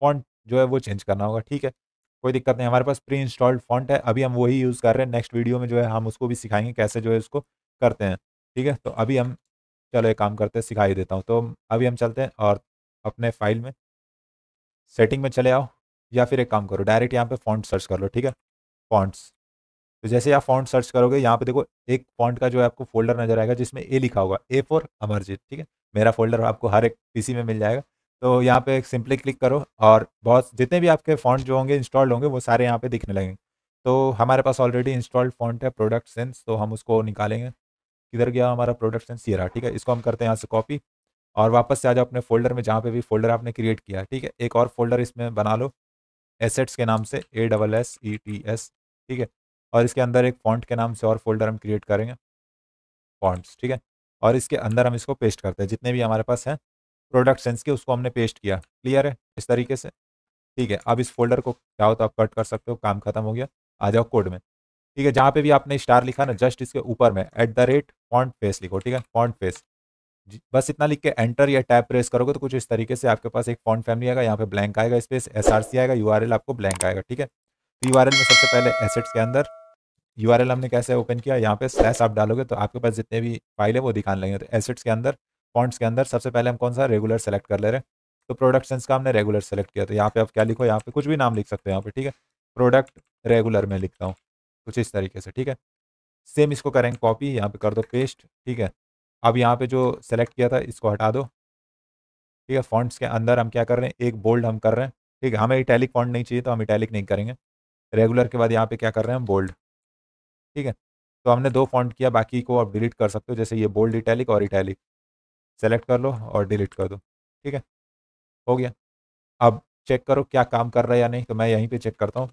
फॉन्ट जो है वो चेंज करना होगा ठीक है कोई दिक्कत नहीं हमारे पास प्री इंस्टॉल्ड फॉन्ट है अभी हम वही यूज़ कर रहे हैं नेक्स्ट वीडियो में जो है हम उसको भी सिखाएंगे कैसे जो है उसको करते हैं ठीक है तो अभी हम चलो एक काम करते हैं सिखा ही देता हूँ तो अभी हम चलते हैं और अपने फाइल में सेटिंग में चले आओ या फिर एक काम करो डायरेक्ट यहाँ पे फॉन्ट सर्च कर लो ठीक है फॉन्ट्स तो जैसे आप फॉन्ट सर्च करोगे यहाँ पे देखो एक फॉन्ट का जो है आपको फोल्डर नजर आएगा जिसमें ए लिखा होगा ए फॉर अमरजीत ठीक है मेरा फोल्डर आपको हर एक पीसी में मिल जाएगा तो यहाँ पे सिंपली क्लिक करो और बहुत जितने भी आपके फॉन्ट जो होंगे इंस्टॉल्ड होंगे वो सारे यहाँ पे दिखने लगेंगे तो हमारे पास ऑलरेडी इंस्टॉल्ड फॉन्ट है प्रोडक्ट सेंस तो हम उसको निकालेंगे किधर गया हमारा प्रोडक्ट एंड सी ठीक है इसको हम करते हैं यहाँ से कॉपी और वापस से आ जाओ अपने फोल्डर में जहाँ पे भी फोल्डर आपने क्रिएट किया ठीक है एक और फोल्डर इसमें बना लो एसेट्स के नाम से A double S E T S ठीक है और इसके अंदर एक फॉन्ट के नाम से और फोल्डर हम क्रिएट करेंगे फॉन्ट्स ठीक है और इसके अंदर हम इसको पेस्ट करते हैं जितने भी हमारे पास हैं प्रोडक्ट सेंस के उसको हमने पेस्ट किया क्लियर है इस तरीके से ठीक है अब इस फोल्डर को क्या हो तो आप कट कर सकते हो काम खत्म हो गया आ जाओ कोड में ठीक है जहाँ पे भी आपने स्टार लिखा ना जस्ट इसके ऊपर में at the rate font face लिखो ठीक है फॉन्ट फेस बस इतना लिख के एंटर या टैप प्रेस करोगे तो कुछ इस तरीके से आपके पास एक फॉन्ट फैमिली आएगा यहाँ पे ब्लैंक आएगा स्पेस एस आर सी आएगा यू आर एल आपको ब्लैंक आएगा ठीक है तो यू आर एल में सबसे पहले एसेट्स के अंदर यू आर एल हमने कैसे ओपन किया यहाँ पे स्लैश आप डालोगे तो आपके पास जितने भी फाइल है वो दिखाने लगेंगे तो एसेट्स के अंदर फॉन्ट्स के अंदर सबसे पहले हम कौन सा रेगुलर सेलेक्ट कर ले रहे हैं तो प्रोडक्शंस का हमने रेगुलर सेलेक्ट किया तो यहाँ पे आप क्या लिखो यहाँ पे कुछ भी नाम लिख सकते हो यहाँ पे ठीक है प्रोडक्ट रेगुलर में लिखता हूँ कुछ इस तरीके से ठीक है सेम इसको करेंगे कॉपी यहाँ पे कर दो पेस्ट ठीक है अब यहाँ पे जो सेलेक्ट किया था इसको हटा दो ठीक है फॉन्ट्स के अंदर हम क्या कर रहे हैं एक बोल्ड हम कर रहे हैं ठीक है हमें इटैलिक फॉन्ट नहीं चाहिए तो हम इटैलिक नहीं करेंगे रेगुलर के बाद यहाँ पे क्या कर रहे हैं हम बोल्ड ठीक है तो हमने दो फॉन्ट किया बाकी को आप डिलीट कर सकते हो जैसे ये बोल्ड इटैलिक और इटैलिक सेलेक्ट कर लो और डिलीट कर दो ठीक है हो गया अब चेक करो क्या काम कर रहा है या नहीं तो मैं यहीं पे चेक करता हूँ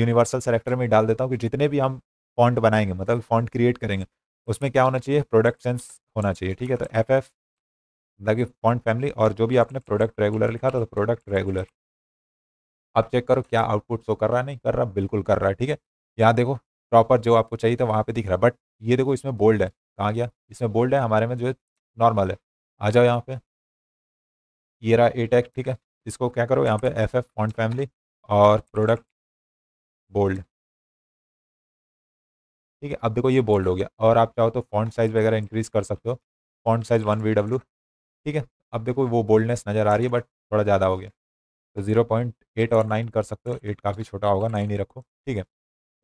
यूनिवर्सल सेलेक्टर में डाल देता हूँ कि जितने भी हम फॉन्ट बनाएंगे मतलब फॉन्ट क्रिएट करेंगे उसमें क्या होना चाहिए प्रोडक्ट सेंस होना चाहिए ठीक है तो एफ एफ मतलब फॉन्ट फैमिली और जो भी आपने प्रोडक्ट रेगुलर लिखा था तो प्रोडक्ट रेगुलर आप चेक करो क्या आउटपुट शो कर रहा है नहीं कर रहा बिल्कुल कर रहा है ठीक है यहाँ देखो प्रॉपर जो आपको चाहिए था वहाँ पे दिख रहा है बट ये देखो इसमें बोल्ड है कहाँ गया इसमें बोल्ड है हमारे में जो है नॉर्मल है आ जाओ यहाँ पे ये रहा ए टैग e ठीक है इसको क्या करो यहाँ पे एफ एफ फॉन्ट फैमिली और प्रोडक्ट बोल्ड ठीक है अब देखो ये बोल्ड हो गया और आप चाहो तो फॉन्ट साइज़ वगैरह इंक्रीज़ कर सकते हो font size one V W ठीक है अब देखो वो बोल्डनेस नज़र आ रही है बट थोड़ा ज़्यादा हो गया तो ज़ीरो पॉइंट एट और नाइन कर सकते हो एट काफ़ी छोटा होगा नाइन ही रखो ठीक है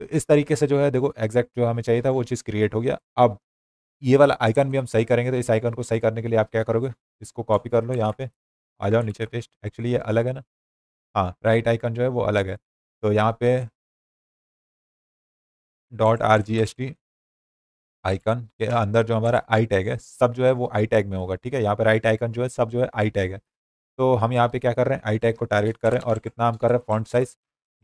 तो इस तरीके से जो है देखो एग्जैक्ट जो हमें चाहिए था वो चीज़ क्रिएट हो गया अब ये वाला आइकन भी हम सही करेंगे तो इस आइकन को सही करने के लिए आप क्या करोगे इसको कॉपी कर लो यहाँ पे आ जाओ नीचे पेस्ट एक्चुअली ये अलग है ना हाँ राइट आइकन जो है वो अलग है तो यहाँ पे dot R G S T icon के अंदर जो हमारा आई टैग है सब जो है वो आई टैग में होगा ठीक है यहाँ पर राइट आइकन जो है सब जो है आई टैग है तो हम यहाँ पे क्या कर रहे हैं आई टैग को टारगेट कर रहे हैं और कितना हम कर रहे हैं फॉन्ट साइज़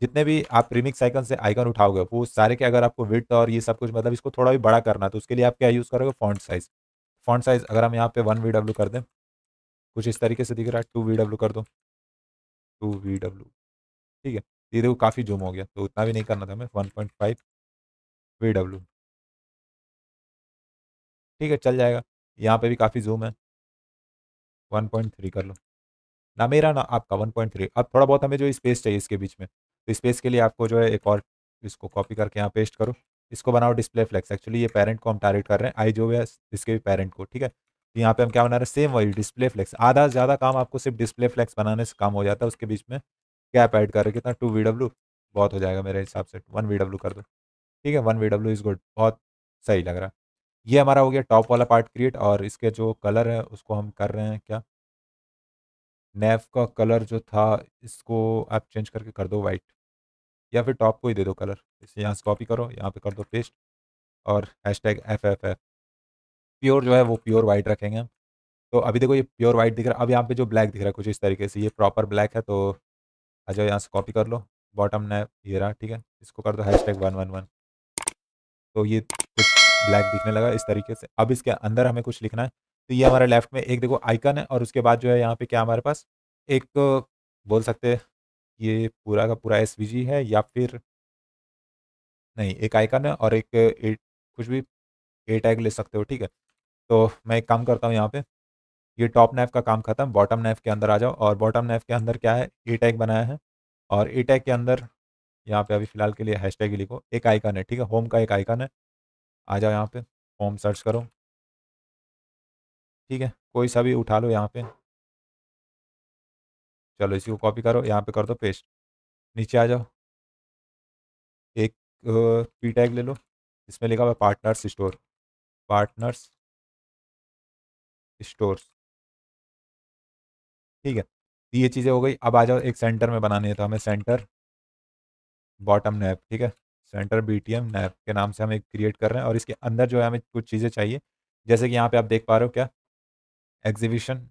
जितने भी आप प्रीमिक्स आइकन से आइकन उठाओगे वो सारे के अगर आपको विथ और ये सब कुछ मतलब इसको थोड़ा भी बड़ा करना तो उसके लिए आप क्या यूज़ करोगे फॉन्ट साइज़ फॉन्ट साइज़ अगर हम यहाँ पे वन वी डब्ल्यू कर दें कुछ इस तरीके से दिख रहा है टू वी डब्ल्यू कर दो टू वी डब्ल्यू ठीक है ये देखो काफ़ी जूम हो गया तो उतना भी नहीं करना था हमें one point five V W ठीक है चल जाएगा यहाँ पे भी काफ़ी जूम है वन पॉइंट थ्री कर लो ना मेरा ना आपका वन पॉइंट थ्री अब थोड़ा बहुत हमें जो स्पेस चाहिए इसके बीच में तो स्पेस के लिए आपको जो है एक और इसको कॉपी करके यहाँ पेस्ट करो इसको बनाओ डिस्प्ले फ्लेक्स एक्चुअली ये पेरेंट को हम टारगेट कर रहे हैं आई जो है इसके भी पेरेंट को ठीक है तो यहाँ पे हम क्या बना रहे हैं सेम वही डिस्प्ले फ्लेक्स आधा ज़्यादा काम आपको सिर्फ डिस्प्ले फ्लेक्स बनाने से काम हो जाता है उसके बीच में कैप ऐड कर रहे कितना टू वी डब्ल्यू बहुत हो जाएगा मेरे हिसाब से वन वी डब्ल्यू कर दो ठीक है one V W is good बहुत सही लग रहा है ये हमारा हो गया टॉप वाला पार्ट क्रिएट और इसके जो कलर है उसको हम कर रहे हैं क्या नेफ का कलर जो था इसको आप चेंज करके कर दो वाइट या फिर टॉप को ही दे दो कलर इसे यहाँ से कॉपी करो यहाँ पे कर दो पेस्ट और hash tag F F F pure जो है वो प्योर वाइट रखेंगे तो अभी देखो ये प्योर वाइट दिख रहा है अब यहाँ पे जो ब्लैक दिख रहा है कुछ इस तरीके से ये प्रॉपर ब्लैक है तो आ जाओ यहाँ से कॉपी कर लो बॉटम ने ये रहा ठीक है इसको कर दो hash hashtag one one one तो ये कुछ ब्लैक दिखने लगा इस तरीके से अब इसके अंदर हमें कुछ लिखना है तो ये हमारा लेफ्ट में एक देखो आइकन है और उसके बाद जो है यहाँ पे क्या हमारे पास एक बोल सकते हैं ये पूरा का पूरा एस है या फिर नहीं एक आइकन है और एक एट कुछ भी ए टैग ले सकते हो ठीक है तो मैं एक काम करता हूँ यहाँ पे ये टॉप नाइफ का काम खत्म बॉटम नाइफ के अंदर आ जाओ और बॉटम नाइफ के अंदर क्या है ए टैग बनाया है और ए टैग के अंदर यहाँ पे अभी फ़िलहाल के लिए टैग ही लिखो एक आइकन है ठीक है होम का एक आइकन है आ जाओ यहाँ पे होम सर्च करो ठीक है कोई सा भी उठा लो यहाँ पे चलो इसी को कॉपी करो यहाँ पे कर दो पेस्ट नीचे आ जाओ एक पी टैग ले लो इसमें लिखा हुआ पार्टनर्स स्टोर पार्टनर्स स्टोर्स ठीक है ये चीज़ें हो गई अब आ जाओ एक सेंटर में बनानी है तो हमें सेंटर बॉटम नैप ठीक है center B T M nav के नाम से हम एक क्रिएट कर रहे हैं और इसके अंदर जो है हमें कुछ चीज़ें चाहिए जैसे कि यहाँ पे आप देख पा रहे हो क्या एग्जीबिशन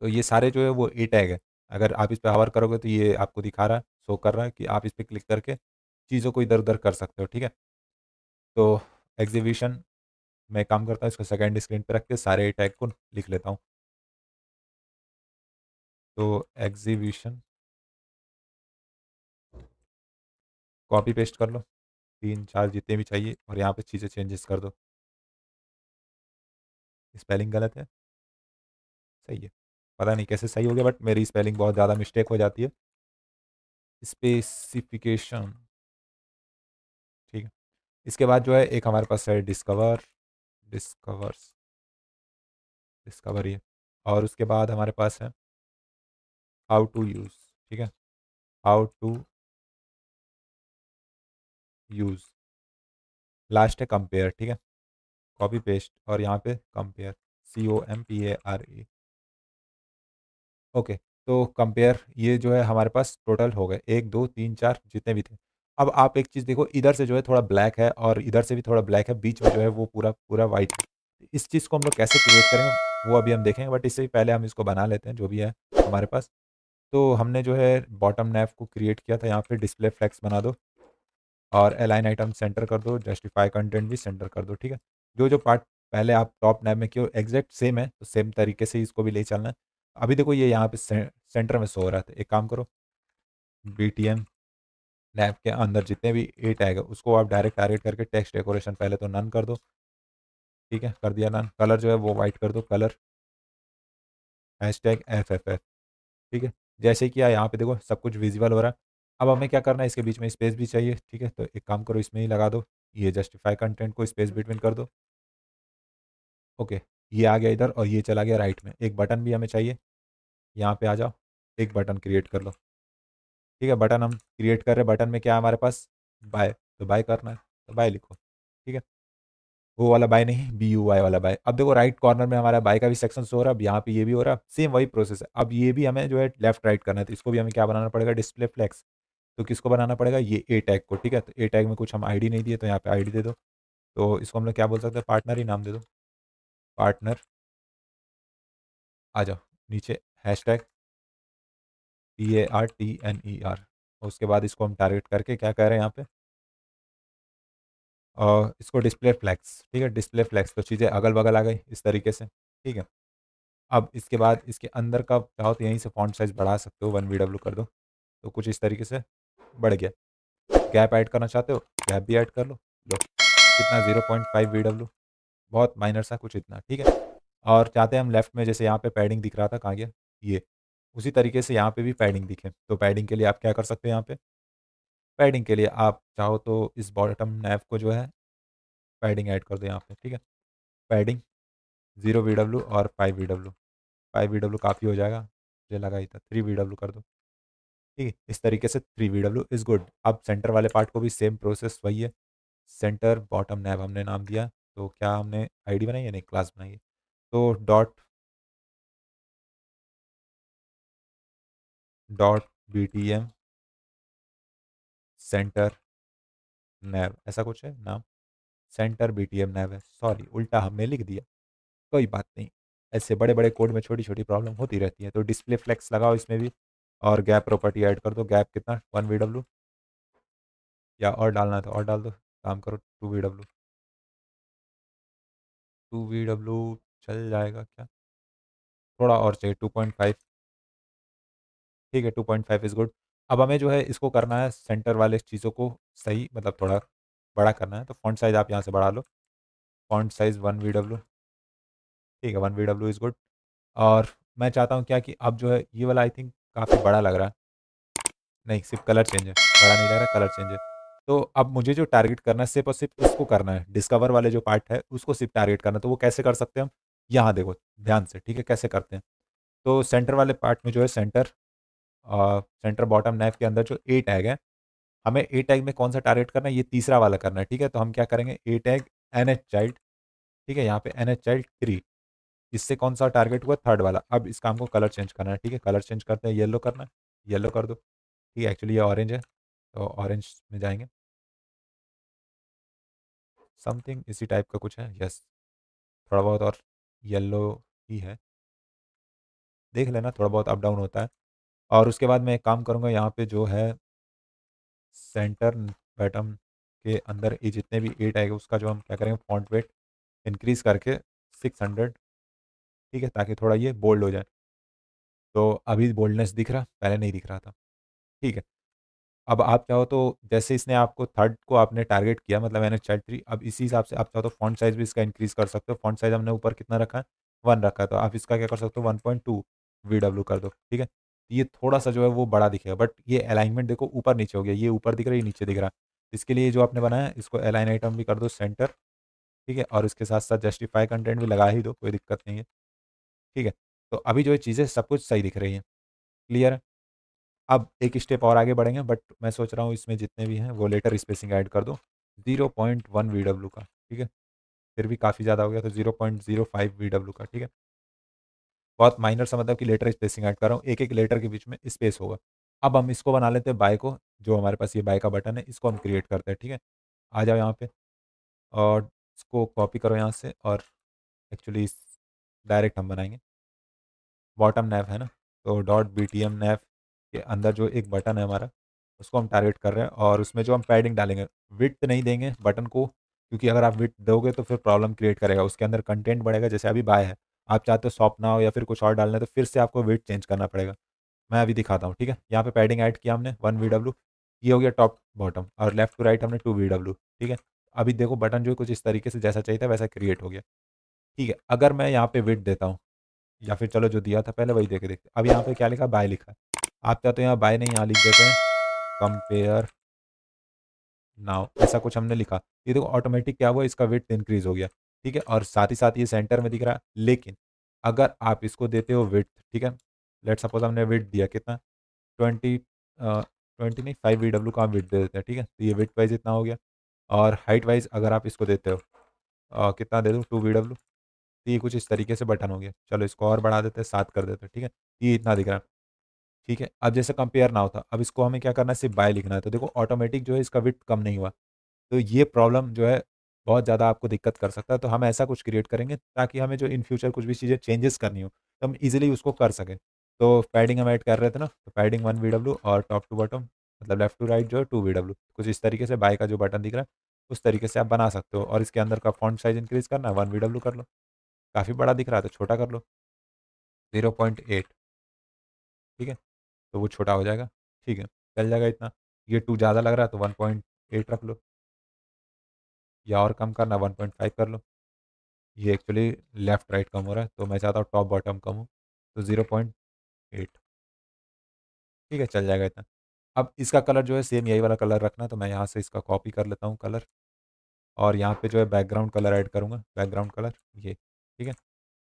तो ये सारे जो है वो ए टैग है अगर आप इस पर हवर करोगे तो ये आपको दिखा रहा है शो कर रहा है कि आप इस पर क्लिक करके चीज़ों को इधर उधर कर सकते हो ठीक है तो एग्जीबिशन मैं काम करता हूँ इसको सेकेंड स्क्रीन पर रख के सारे टैग को लिख लेता हूँ तो एग्जीबिशन कॉपी पेस्ट कर लो तीन चार जितने भी चाहिए और यहाँ पे चीज़ें चेंजेस कर दो स्पेलिंग गलत है सही है पता नहीं कैसे सही हो गया बट मेरी स्पेलिंग बहुत ज़्यादा मिस्टेक हो जाती है स्पेसिफिकेशन ठीक है इसके बाद जो है एक हमारे पास है डिस्कवर डिस्कवर्स डिस्कवर ये और उसके बाद हमारे पास है हाउ टू यूज़ ठीक है हाउ टू यूज़ लास्ट है कंपेयर ठीक है कॉपी पेस्ट और यहाँ पे compare C O M P A R A okay तो कंपेयर ये जो है हमारे पास टोटल हो गए एक दो तीन चार जितने भी थे अब आप एक चीज़ देखो इधर से जो है थोड़ा ब्लैक है और इधर से भी थोड़ा ब्लैक है बीच में जो है वो पूरा पूरा वाइट है इस चीज़ को हम लोग कैसे क्रिएट करेंगे वो अभी हम देखेंगे बट इससे पहले हम इसको बना लेते हैं जो भी है हमारे पास तो हमने जो है बॉटम नैफ को क्रिएट किया था यहाँ पे डिस्प्ले फ्लैक्स बना दो और एलाइन आइटम सेंटर कर दो जस्टिफाई कंटेंट भी सेंटर कर दो ठीक है जो जो पार्ट पहले आप टॉप नैब में क्यों एग्जैक्ट सेम है तो सेम तरीके से इसको भी ले चलना है अभी देखो ये यहाँ पे सेंटर में सो रहा था तो एक काम करो बी टी एम नैब के अंदर जितने भी ए टैग है उसको आप डायरेक्ट टारगेट करके टेक्स्ट डेकोरेशन पहले तो नन कर दो ठीक है कर दिया नन कलर जो है वो वाइट कर दो colour hash tag F F F ठीक है जैसे कि यहाँ पे देखो सब कुछ विजिबल हो रहा है अब हमें क्या करना है इसके बीच में स्पेस भी चाहिए ठीक है तो एक काम करो इसमें ही लगा दो ये जस्टिफाई कंटेंट को स्पेस बिटवीन कर दो ओके ये आ गया इधर और ये चला गया राइट में एक बटन भी हमें चाहिए यहाँ पे आ जाओ एक बटन क्रिएट कर लो ठीक है बटन हम क्रिएट कर रहे हैं बटन में क्या है हमारे पास बाय तो बाय करना है तो बाय लिखो ठीक है वो वाला बाय नहीं बी यू वाई वाला बाय अब देखो राइट कॉर्नर में हमारा बाय का भी सेक्शन हो रहा है अब यहाँ पे ये भी हो रहा है सेम वही प्रोसेस है अब ये भी हमें जो है लेफ्ट राइट करना है तो इसको भी हमें क्या बनाना पड़ेगा डिस्प्ले फ्लैक्स तो किसको बनाना पड़ेगा ये ए टैग को ठीक है तो ए टैग में कुछ हम आईडी नहीं दिए तो यहाँ पे आईडी दे दो तो इसको हम लोग क्या बोल सकते हैं पार्टनर ही नाम दे दो पार्टनर आ जाओ नीचे hashtag T A R T N E R उसके बाद इसको हम टारगेट करके क्या कह रहे हैं यहाँ पे और इसको डिस्प्ले फ्लैक्स ठीक है डिस्प्ले फ्लैक्स तो चीज़ें अगल बगल आ गई इस तरीके से ठीक है अब इसके बाद इसके अंदर का चाहो तो यहीं से फॉन्ट साइज़ बढ़ा सकते हो वन वी डब्ल्यू कर दो तो कुछ इस तरीके से बढ़ गया गैप ऐड करना चाहते हो गैप भी ऐड कर लो लो कितना zero point five V W बहुत माइनर सा कुछ इतना ठीक है और चाहते हैं हम लेफ्ट में जैसे यहाँ पे पैडिंग दिख रहा था कहाँ गया ये उसी तरीके से यहाँ पे भी पैडिंग दिखे तो पैडिंग के लिए आप क्या कर सकते हो यहाँ पे पैडिंग के लिए आप चाहो तो इस बॉटम नैप को जो है पैडिंग ऐड कर दो यहाँ पे ठीक है पैडिंग जीरो वी डब्ल्यू और five V W five V W काफ़ी हो जाएगा मुझे लगा ही था थ्री वी डब्ल्यू कर दो ठीक है इस तरीके से three V W is good अब सेंटर वाले पार्ट को भी सेम प्रोसेस वही है सेंटर बॉटम नैब हमने नाम दिया तो क्या हमने आईडी बनाई या नहीं क्लास बनाई है तो dot dot B T M center nav ऐसा कुछ है नाम center B T M nav है सॉरी उल्टा हमने लिख दिया कोई बात नहीं ऐसे बड़े बड़े कोड में छोटी छोटी प्रॉब्लम होती रहती है तो डिस्प्ले फ्लेक्स लगाओ इसमें भी और गैप प्रॉपर्टी ऐड कर दो गैप कितना वन वी डब्ल्यू या और डालना है तो और डाल दो काम करो two V W two V W चल जाएगा क्या थोड़ा और चाहिए टू पॉइंट फाइव ठीक है two point five is good अब हमें जो है इसको करना है सेंटर वाले चीज़ों को सही मतलब थोड़ा बड़ा करना है तो फॉन्ट साइज़ आप यहाँ से बढ़ा लो font size one V W ठीक है one V W is good और मैं चाहता हूँ क्या कि अब जो है ये वाला आई थिंक काफ़ी बड़ा लग रहा है नहीं सिर्फ कलर चेंज है बड़ा नहीं लग रहा कलर चेंज है तो अब मुझे जो टारगेट करना है सिर्फ और सिर्फ उसको करना है डिस्कवर वाले जो पार्ट है उसको सिर्फ टारगेट करना है तो वो कैसे कर सकते हैं हम यहाँ देखो ध्यान से ठीक है कैसे करते हैं तो सेंटर वाले पार्ट में जो है सेंटर आ, सेंटर बॉटम नाइफ के अंदर जो ए टैग है हमें ए टैग में कौन सा टारगेट करना है ये तीसरा वाला करना है ठीक है तो हम क्या करेंगे A tag N H child ठीक है यहाँ पे एन एच चाइल्ड थ्री इससे कौन सा टारगेट हुआ थर्ड वाला अब इस काम को कलर चेंज करना है ठीक है कलर चेंज करते हैं येलो करना है येलो कर दो ठीक है एक्चुअली ये ऑरेंज है तो ऑरेंज में जाएंगे समथिंग इसी टाइप का कुछ है यस थोड़ा बहुत और येलो ही है देख लेना थोड़ा बहुत अप डाउन होता है और उसके बाद मैं एक काम करूँगा यहाँ पे जो है सेंटर बैटम के अंदर ये जितने भी एट आएगा उसका जो हम क्या करेंगे फॉन्ट वेट इंक्रीज़ करके सिक्स हंड्रेड ठीक है ताकि थोड़ा ये बोल्ड हो जाए तो अभी बोल्डनेस दिख रहा पहले नहीं दिख रहा था ठीक है अब आप चाहो तो जैसे इसने आपको थर्ड को आपने टारगेट किया मतलब मैंने चाइल्ड थ्री अब इसी हिसाब से आप चाहो तो फॉन्ट साइज़ भी इसका इंक्रीज़ कर सकते हो फॉन्ट साइज़ हमने ऊपर कितना रखा है वन रखा है तो आप इसका क्या कर सकते हो one point two V W कर दो ठीक है तो ये थोड़ा सा जो है वो बड़ा दिखेगा बट ये अलाइनमेंट देखो ऊपर नीचे हो गया ये ऊपर दिख रहा है ये नीचे दिख रहा है इसके लिए जो आपने बनाया इसको अलाइन आइटम भी कर दो सेंटर ठीक है और इसके साथ साथ जस्टिफाई कंटेंट भी लगा ही दो कोई दिक्कत नहीं है ठीक है तो अभी जो ये चीज़ें सब कुछ सही दिख रही हैं क्लियर है अब एक स्टेप और आगे बढ़ेंगे बट मैं सोच रहा हूँ इसमें जितने भी हैं वो लेटर स्पेसिंग ऐड कर दो zero point one V W का ठीक है फिर भी काफ़ी ज़्यादा हो गया तो zero point zero five V W का ठीक है बहुत माइनर सा मतलब कि लेटर स्पेसिंग ऐड कर रहा हूँ एक एक लेटर के बीच में स्पेस होगा अब हम इसको बना लेते हैं बाय को जो हमारे पास ये बाय का बटन है इसको हम क्रिएट करते हैं ठीक है आ जाओ यहाँ पर और इसको कॉपी करो यहाँ से और एक्चुअली इस डायरेक्ट हम बनाएंगे बॉटम नैफ है ना तो dot B T M nav के अंदर जो एक बटन है हमारा उसको हम टारगेट कर रहे हैं और उसमें जो हम पैडिंग डालेंगे विथ नहीं देंगे बटन को क्योंकि अगर आप विथ दोगे तो फिर प्रॉब्लम क्रिएट करेगा उसके अंदर कंटेंट बढ़ेगा जैसे अभी बाय है आप चाहते हो सॉप ना हो या फिर कुछ और डालना है तो फिर से आपको वेट चेंज करना पड़ेगा मैं अभी दिखाता हूँ ठीक है यहाँ पे पैडिंग ऐड किया हमने वन वी डब्ल्यू ये हो गया टॉप बॉटम और लेफ्ट टू राइट हमने टू वी डब्ल्यू ठीक है अभी देखो बटन जो कुछ इस तरीके से जैसा चाहिए था वैसा क्रिएट हो गया ठीक है अगर मैं यहाँ पे विथ देता हूँ या फिर चलो जो दिया था पहले वही देखे देखते अब यहाँ पे क्या लिखा बाय लिखा आप चाहते तो यहाँ बाय नहीं यहाँ लिख देते हैं कंपेयर नाउ ऐसा कुछ हमने लिखा ये देखो ऑटोमेटिक क्या हुआ इसका वेट इंक्रीज हो गया ठीक है और साथ ही साथ ये सेंटर में दिख रहा है लेकिन अगर आप इसको देते हो वेट ठीक है लेट सपोज हमने वेट दिया कितना ट्वेंटी ट्वेंटी नहीं फाइव वी डब्ल्यू का वेट दे देते हैं ठीक है तो ये वेट वाइज इतना हो गया और हाइट वाइज अगर आप इसको देते हो आ, कितना दे दो टू वी डब्ल्यू तो ये कुछ इस तरीके से बटन हो गया चलो इसको और बढ़ा देते हैं सात कर देते हैं ठीक है ये इतना दिख रहा है ठीक है अब जैसे कंपेयर ना होता अब इसको हमें क्या करना है सिर्फ बाय लिखना है तो देखो ऑटोमेटिक जो है इसका विट कम नहीं हुआ तो ये प्रॉब्लम जो है बहुत ज़्यादा आपको दिक्कत कर सकता है तो हम ऐसा कुछ क्रिएट करेंगे ताकि हमें जो इन फ्यूचर कुछ भी चीज़ें चेंजेस करनी हो तो हम इजीली उसको कर सकें तो पैडिंग हम ऐड कर रहे थे ना तो पैडिंग वन वी डब्ल्यू और टॉप टू बॉटम मतलब लेफ्ट टू राइट जो है टू वी डब्ल्यू कुछ इस तरीके से बाय का जो बटन दिख रहा है उस तरीके से आप बना सकते हो और इसके अंदर का फॉन्ट साइज इंक्रीज करना है वन वी डब्ल्यू कर लो काफ़ी बड़ा दिख रहा है तो छोटा कर लो ज़ीरो पॉइंट एट ठीक है तो वो छोटा हो जाएगा ठीक है चल जाएगा इतना ये टू ज़्यादा लग रहा है तो वन पॉइंट एट रख लो या और कम करना वन पॉइंट फाइव कर लो ये एक्चुअली लेफ़्ट राइट कम हो रहा है तो मैं चाहता हूँ टॉप बॉटम कम हो तो ज़ीरो पॉइंट एट ठीक है चल जाएगा इतना अब इसका कलर जो है सेम यही वाला कलर रखना तो मैं यहाँ से इसका कॉपी कर लेता हूँ कलर और यहाँ पे जो है बैकग्राउंड कलर ऐड करूँगा बैकग्राउंड कलर ये ठीक है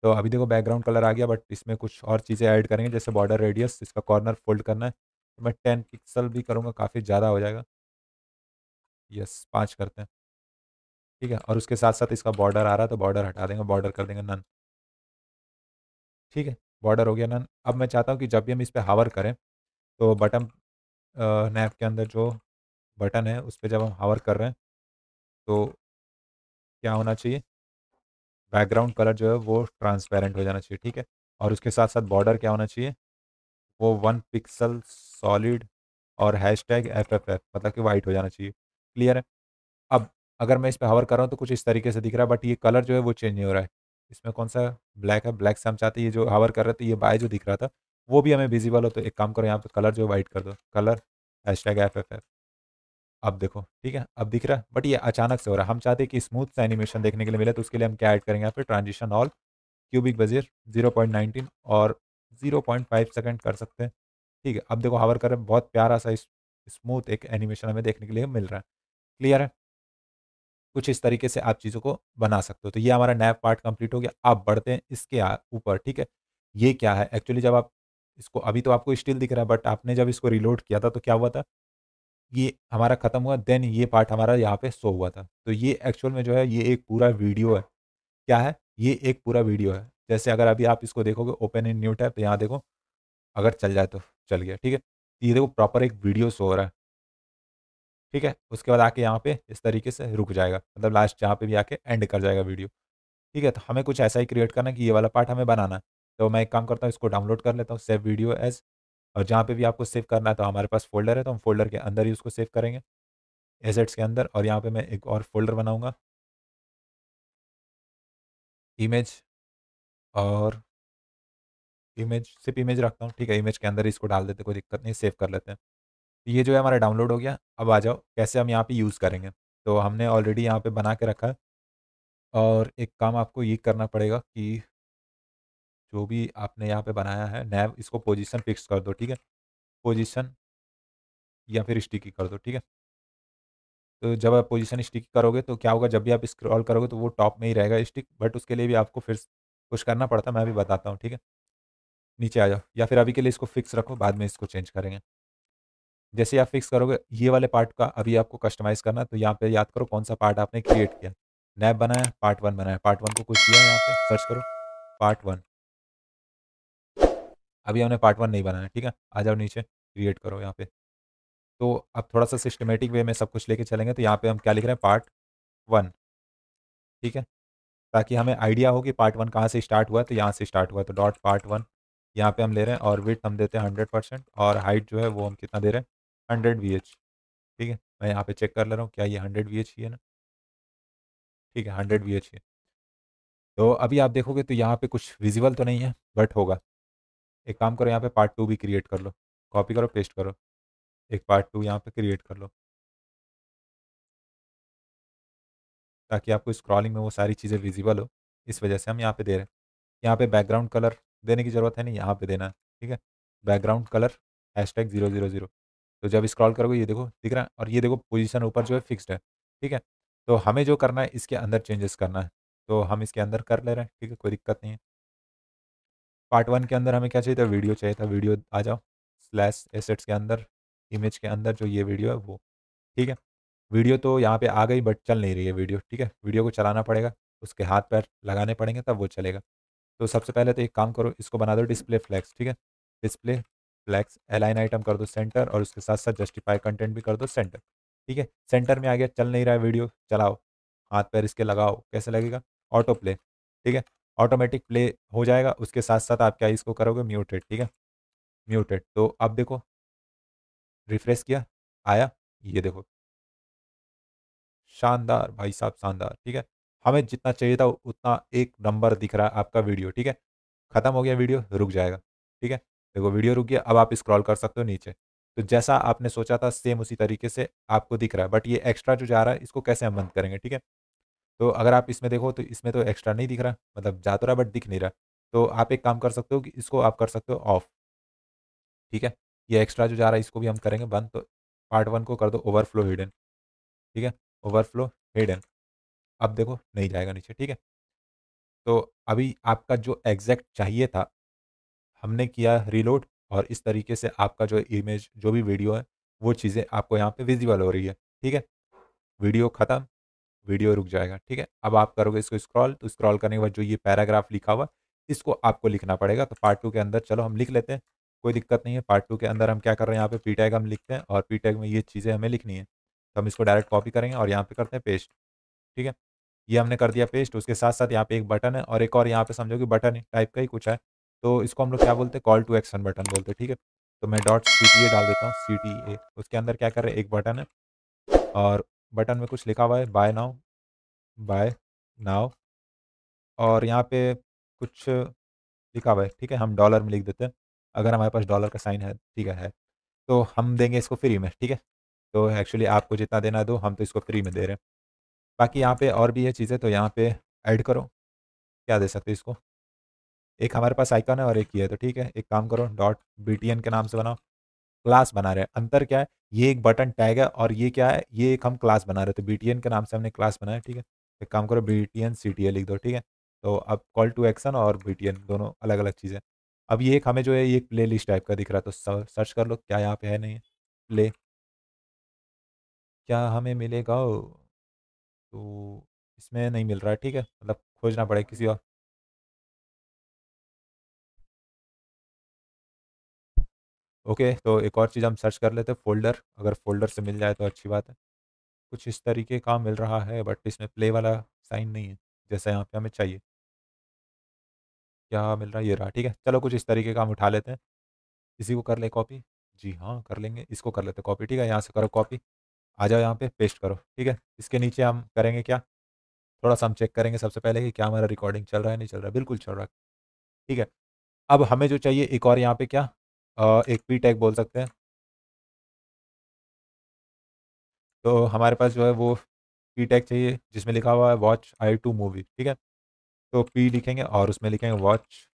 तो अभी देखो बैकग्राउंड कलर आ गया बट इसमें कुछ और चीज़ें ऐड करेंगे जैसे बॉर्डर रेडियस इसका कॉर्नर फोल्ड करना है तो मैं टेन पिक्सल भी करूँगा काफ़ी ज़्यादा हो जाएगा यस पाँच करते हैं ठीक है और उसके साथ साथ इसका बॉर्डर आ रहा है तो बॉर्डर हटा देंगे बॉर्डर कर देंगे नन ठीक है बॉर्डर हो गया नन अब मैं चाहता हूँ कि जब भी हम इस पर हावर करें तो बटन नैप के अंदर जो बटन है उस पर जब हम हावर कर रहे हैं तो क्या होना चाहिए बैकग्राउंड कलर जो है वो ट्रांसपेरेंट हो जाना चाहिए ठीक है और उसके साथ साथ बॉर्डर क्या होना चाहिए वो वन पिक्सल सॉलिड और hash tag F F F मतलब कि वाइट हो जाना चाहिए क्लियर है अब अगर मैं इस पर हवर कर रहा हूँ तो कुछ इस तरीके से दिख रहा है बट ये कलर जो है वो चेंज नहीं हो रहा है इसमें कौन सा ब्लैक है ब्लैक से हम चाहते हैं ये जो हवर कर रहे थे ये बाय जो दिख रहा था वो भी हमें विजिबल हो तो एक काम करो यहाँ पर कलर जो है वाइट कर दो colour hash tag F F F अब देखो ठीक है अब दिख रहा है बट ये अचानक से हो रहा है हम चाहते हैं कि स्मूथ सा एनिमेशन देखने के लिए मिले तो उसके लिए हम क्या ऐड करेंगे यहाँ पे ट्रांजिशन ऑल क्यूबिक पॉइंट 0.19 और 0.5 सेकंड कर सकते हैं ठीक है अब देखो हावर कर बहुत प्यारा सा स्मूथ एक एनिमेशन हमें देखने के लिए मिल रहा है क्लियर है कुछ इस तरीके से आप चीज़ों को बना सकते हो तो ये हमारा नैप पार्ट कम्प्लीट हो गया आप बढ़ते हैं इसके ऊपर ठीक है ये क्या है एक्चुअली जब आप इसको अभी तो आपको स्टिल दिख रहा है बट आपने जब इसको रिलोड किया था तो क्या हुआ था ये हमारा ख़त्म हुआ देन ये पार्ट हमारा यहाँ पे सो हुआ था तो ये एक्चुअल में जो है ये एक पूरा वीडियो है क्या है ये एक पूरा वीडियो है जैसे अगर अभी आप इसको देखोगे ओपन इन न्यू टैप तो यहाँ देखो अगर चल जाए तो चल गया ठीक है ये देखो प्रॉपर एक वीडियो सो हो रहा है ठीक है उसके बाद आके यहाँ पे इस तरीके से रुक जाएगा मतलब लास्ट यहाँ पे भी आके एंड कर जाएगा वीडियो ठीक है तो हमें कुछ ऐसा ही क्रिएट करना है कि ये वाला पार्ट हमें बनाना है तो मैं एक काम करता हूँ इसको डाउनलोड कर लेता हूँ सेव वीडियो एज और जहाँ पे भी आपको सेव करना है तो हमारे पास फोल्डर है तो हम फोल्डर के अंदर ही उसको सेव करेंगे एसेट्स के अंदर और यहाँ पे मैं एक और फोल्डर बनाऊँगा इमेज और इमेज सिर्फ इमेज रखता हूँ ठीक है इमेज के अंदर इसको डाल देते कोई दिक्कत नहीं सेव कर लेते हैं तो ये जो है हमारा डाउनलोड हो गया अब आ जाओ कैसे हम यहाँ पर यूज़ करेंगे तो हमने ऑलरेडी यहाँ पर बना के रखा है और एक काम आपको ये करना पड़ेगा कि जो भी आपने यहाँ पे बनाया है नैब इसको पोजीशन फिक्स कर दो ठीक है पोजीशन या फिर स्टिकी कर दो ठीक है तो जब आप पोजीशन स्टिक करोगे तो क्या होगा जब भी आप स्क्रॉल करोगे तो वो टॉप में ही रहेगा स्टिक बट उसके लिए भी आपको फिर कुछ करना पड़ता है मैं अभी बताता हूँ ठीक है नीचे आ जाओ या फिर अभी के लिए इसको फिक्स रखो बाद में इसको चेंज करेंगे जैसे आप फिक्स करोगे ये वाले पार्ट का अभी आपको कस्टमाइज़ करना तो यहाँ पे याद करो कौन सा पार्ट आपने क्रिएट किया नैब बनाया पार्ट वन बनाया पार्ट वन को कुछ दिया यहाँ पे सर्च करो पार्ट वन अभी हमने पार्ट वन नहीं बनाया ठीक है आ जाओ नीचे क्रिएट करो यहाँ पे तो अब थोड़ा सा सिस्टमेटिक वे में सब कुछ लेके चलेंगे तो यहाँ पे हम क्या लिख रहे हैं पार्ट वन ठीक है ताकि हमें आइडिया हो कि पार्ट वन कहाँ से स्टार्ट हुआ तो यहाँ से स्टार्ट हुआ तो डॉट पार्ट वन यहाँ पे हम ले रहे हैं और विथ हम देते हैं हंड्रेड परसेंट और हाइट जो है वो हम कितना दे रहे हैं हंड्रेड वी एच ठीक है मैं यहाँ पे चेक कर ले रहा हूँ क्या ये हंड्रेड वी एच ही है ना ठीक है हंड्रेड वी एच ही तो अभी आप देखोगे तो यहाँ पे कुछ विजिबल तो नहीं है बट होगा एक काम करो यहाँ पे पार्ट टू भी क्रिएट कर लो कॉपी करो पेस्ट करो एक पार्ट टू यहाँ पे क्रिएट कर लो ताकि आपको स्क्रॉलिंग में वो सारी चीज़ें विजिबल हो इस वजह से हम यहाँ पे दे रहे हैं यहाँ पे बैकग्राउंड कलर देने की ज़रूरत है नहीं यहाँ पे देना है ठीक है background colour hash hashtag zero zero zero तो जब स्क्रॉल करोगे ये देखो दिख रहा है और ये देखो पोजिशन ऊपर जो है फिक्सड है ठीक है तो हमें जो करना है इसके अंदर चेंजेस करना है तो हम इसके अंदर कर ले रहे हैं ठीक है कोई दिक्कत नहीं है पार्ट वन के अंदर हमें क्या चाहिए था वीडियो चाहिए था वीडियो आ जाओ स्लैश एसेट्स के अंदर इमेज के अंदर जो ये वीडियो है वो ठीक है वीडियो तो यहाँ पे आ गई बट चल नहीं रही है वीडियो ठीक है वीडियो को चलाना पड़ेगा उसके हाथ पैर लगाने पड़ेंगे तब वो चलेगा तो सबसे पहले तो एक काम करो इसको बना दो डिस्प्ले फ्लैक्स ठीक है डिस्प्ले फ्लैक्स एलाइन आइटम कर दो सेंटर और उसके साथ साथ जस्टिफाई कंटेंट भी कर दो सेंटर ठीक है सेंटर में आ गया चल नहीं रहा है वीडियो चलाओ हाथ पैर इसके लगाओ कैसे लगेगा ऑटो प्ले ठीक है ऑटोमेटिक प्ले हो जाएगा उसके साथ साथ आप क्या इसको करोगे म्यूटेड ठीक है म्यूटेड तो अब देखो रिफ्रेश किया आया ये देखो शानदार भाई साहब शानदार ठीक है हमें जितना चाहिए था उतना एक नंबर दिख रहा है आपका वीडियो ठीक है ख़त्म हो गया वीडियो रुक जाएगा ठीक है देखो वीडियो रुक गया अब आप स्क्रॉल कर सकते हो नीचे तो जैसा आपने सोचा था सेम उसी तरीके से आपको दिख रहा है बट ये एक्स्ट्रा जो जा रहा है इसको कैसे हम बंद करेंगे ठीक है तो अगर आप इसमें देखो तो इसमें तो एक्स्ट्रा नहीं दिख रहा मतलब जा तो रहा बट दिख नहीं रहा तो आप एक काम कर सकते हो कि इसको आप कर सकते हो ऑफ ठीक है ये एक्स्ट्रा जो जा रहा है इसको भी हम करेंगे बंद तो पार्ट वन को कर दो ओवरफ्लो हिडन ठीक है ओवरफ्लो हिडन अब देखो नहीं जाएगा नीचे ठीक है तो अभी आपका जो एग्जैक्ट चाहिए था हमने किया रिलोड और इस तरीके से आपका जो इमेज जो भी वीडियो है वो चीज़ें आपको यहाँ पे विजिबल हो रही है ठीक है वीडियो ख़त्म वीडियो रुक जाएगा ठीक है अब आप करोगे इसको स्क्रॉल तो स्क्रॉल करने के बाद जो ये पैराग्राफ लिखा हुआ इसको आपको लिखना पड़ेगा तो पार्ट टू के अंदर चलो हम लिख लेते हैं कोई दिक्कत नहीं है पार्ट टू के अंदर हम क्या कर रहे हैं यहाँ पे पी टैग हम लिखते हैं और पी टैग में ये चीज़ें हमें लिखनी है तो हम इसको डायरेक्ट कॉपी करेंगे और यहाँ पे करते हैं पेस्ट ठीक है ये हमने कर दिया पेस्ट उसके साथ साथ यहाँ पे एक बटन है और एक और यहाँ पे समझो कि बटन है टाइप का ही कुछ है तो इसको हम लोग क्या बोलते हैं कॉल टू एक्शन बटन बोलते हैं ठीक है तो मैं डॉट सी डाल देता हूँ सी उसके अंदर क्या कर रहे हैं एक बटन है और बटन में कुछ लिखा हुआ है बाय नाउ बाय नाउ और यहाँ पे कुछ लिखा हुआ है ठीक है हम डॉलर में लिख देते हैं अगर हमारे पास डॉलर का साइन है ठीक है तो हम देंगे इसको फ्री में ठीक है तो एक्चुअली आपको जितना देना दो हम तो इसको फ्री में दे रहे हैं बाकी यहाँ पे और भी ये चीज़ें तो यहाँ पे ऐड करो क्या दे सकते इसको एक हमारे पास आइकन है और एक ये है तो ठीक है एक काम करो डॉट बी के नाम से बनाओ क्लास बना रहे हैं अंतर क्या है ये एक बटन टैग है और ये क्या है ये एक हम क्लास बना रहे थे बी के नाम से हमने क्लास बनाया ठीक है एक काम करो B T N C T लिख दो ठीक है तो अब कॉल टू एक्शन और बी टी एन दोनों अलग अलग चीज़ें अब ये एक हमें जो है ये एक प्ले लिस्ट टाइप का दिख रहा है तो सर्च कर लो क्या यहाँ पे है नहीं है प्ले क्या हमें मिलेगा तो इसमें नहीं मिल रहा है ठीक है मतलब खोजना पड़ेगा किसी और ओके तो एक और चीज़ हम सर्च कर लेते हैं फोल्डर अगर फोल्डर से मिल जाए तो अच्छी बात है कुछ इस तरीके का मिल रहा है बट इसमें प्ले वाला साइन नहीं है जैसा यहाँ पे हमें चाहिए क्या मिल रहा है ये रहा ठीक है चलो कुछ इस तरीके का हम उठा लेते हैं इसी को कर ले कॉपी जी हाँ कर लेंगे इसको कर लेते कॉपी ठीक है यहाँ से करो कॉपी आ जाओ यहाँ पे पेस्ट करो ठीक है इसके नीचे हम करेंगे क्या थोड़ा सा हम चेक करेंगे सबसे पहले कि क्या हमारा रिकॉर्डिंग चल रहा है नहीं चल रहा है बिल्कुल चल रहा है ठीक है अब हमें जो चाहिए एक और यहाँ पे क्या एक पी टैग बोल सकते हैं तो हमारे पास जो है वो पी टैग चाहिए जिसमें लिखा हुआ है वॉच आई टू मूवी ठीक है तो पी लिखेंगे और उसमें लिखेंगे वॉच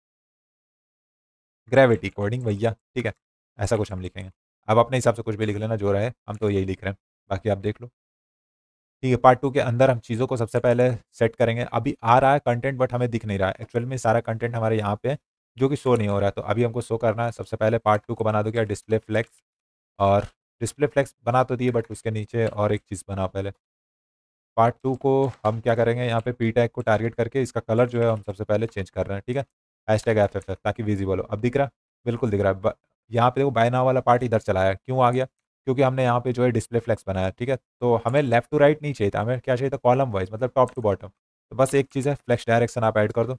ग्रेविटी कोडिंग भैया ठीक है ऐसा कुछ हम लिखेंगे अब अपने हिसाब से कुछ भी लिख लेना जो रहा है हम तो यही लिख रहे हैं बाकी आप देख लो ठीक है पार्ट टू के अंदर हम चीज़ों को सबसे पहले सेट करेंगे अभी आ रहा है कंटेंट बट हमें दिख नहीं रहा है एक्चुअल में सारा कंटेंट हमारे यहाँ पे जो कि शो नहीं हो रहा है तो अभी हमको शो करना है सबसे पहले पार्ट टू को बना दो क्या डिस्प्ले फ्लैक्स और डिस्प्ले फ्लैक्स बना तो दिए बट उसके नीचे और एक चीज़ बनाओ पहले पार्ट टू को हम क्या करेंगे यहाँ पे पी टैग को टारगेट करके इसका कलर जो है हम सबसे पहले चेंज कर रहे हैं ठीक है hash tag F F F ताकि विजिबल हो अब दिख रहा बिल्कुल दिख रहा है यहाँ पे देखो बाय नाव वाला पार्ट इधर चलाया क्यों आ गया क्योंकि हमने यहाँ पे जो है डिस्प्ले फ़्लैक्स बनाया ठीक है तो हमें लेफ्ट टू राइट नहीं चाहिए था हमें क्या चाहिए था कॉलम वाइज मतलब टॉप टू बॉटम तो बस एक चीज़ है फ्लैक्स डायरेक्शन आप ऐड कर दो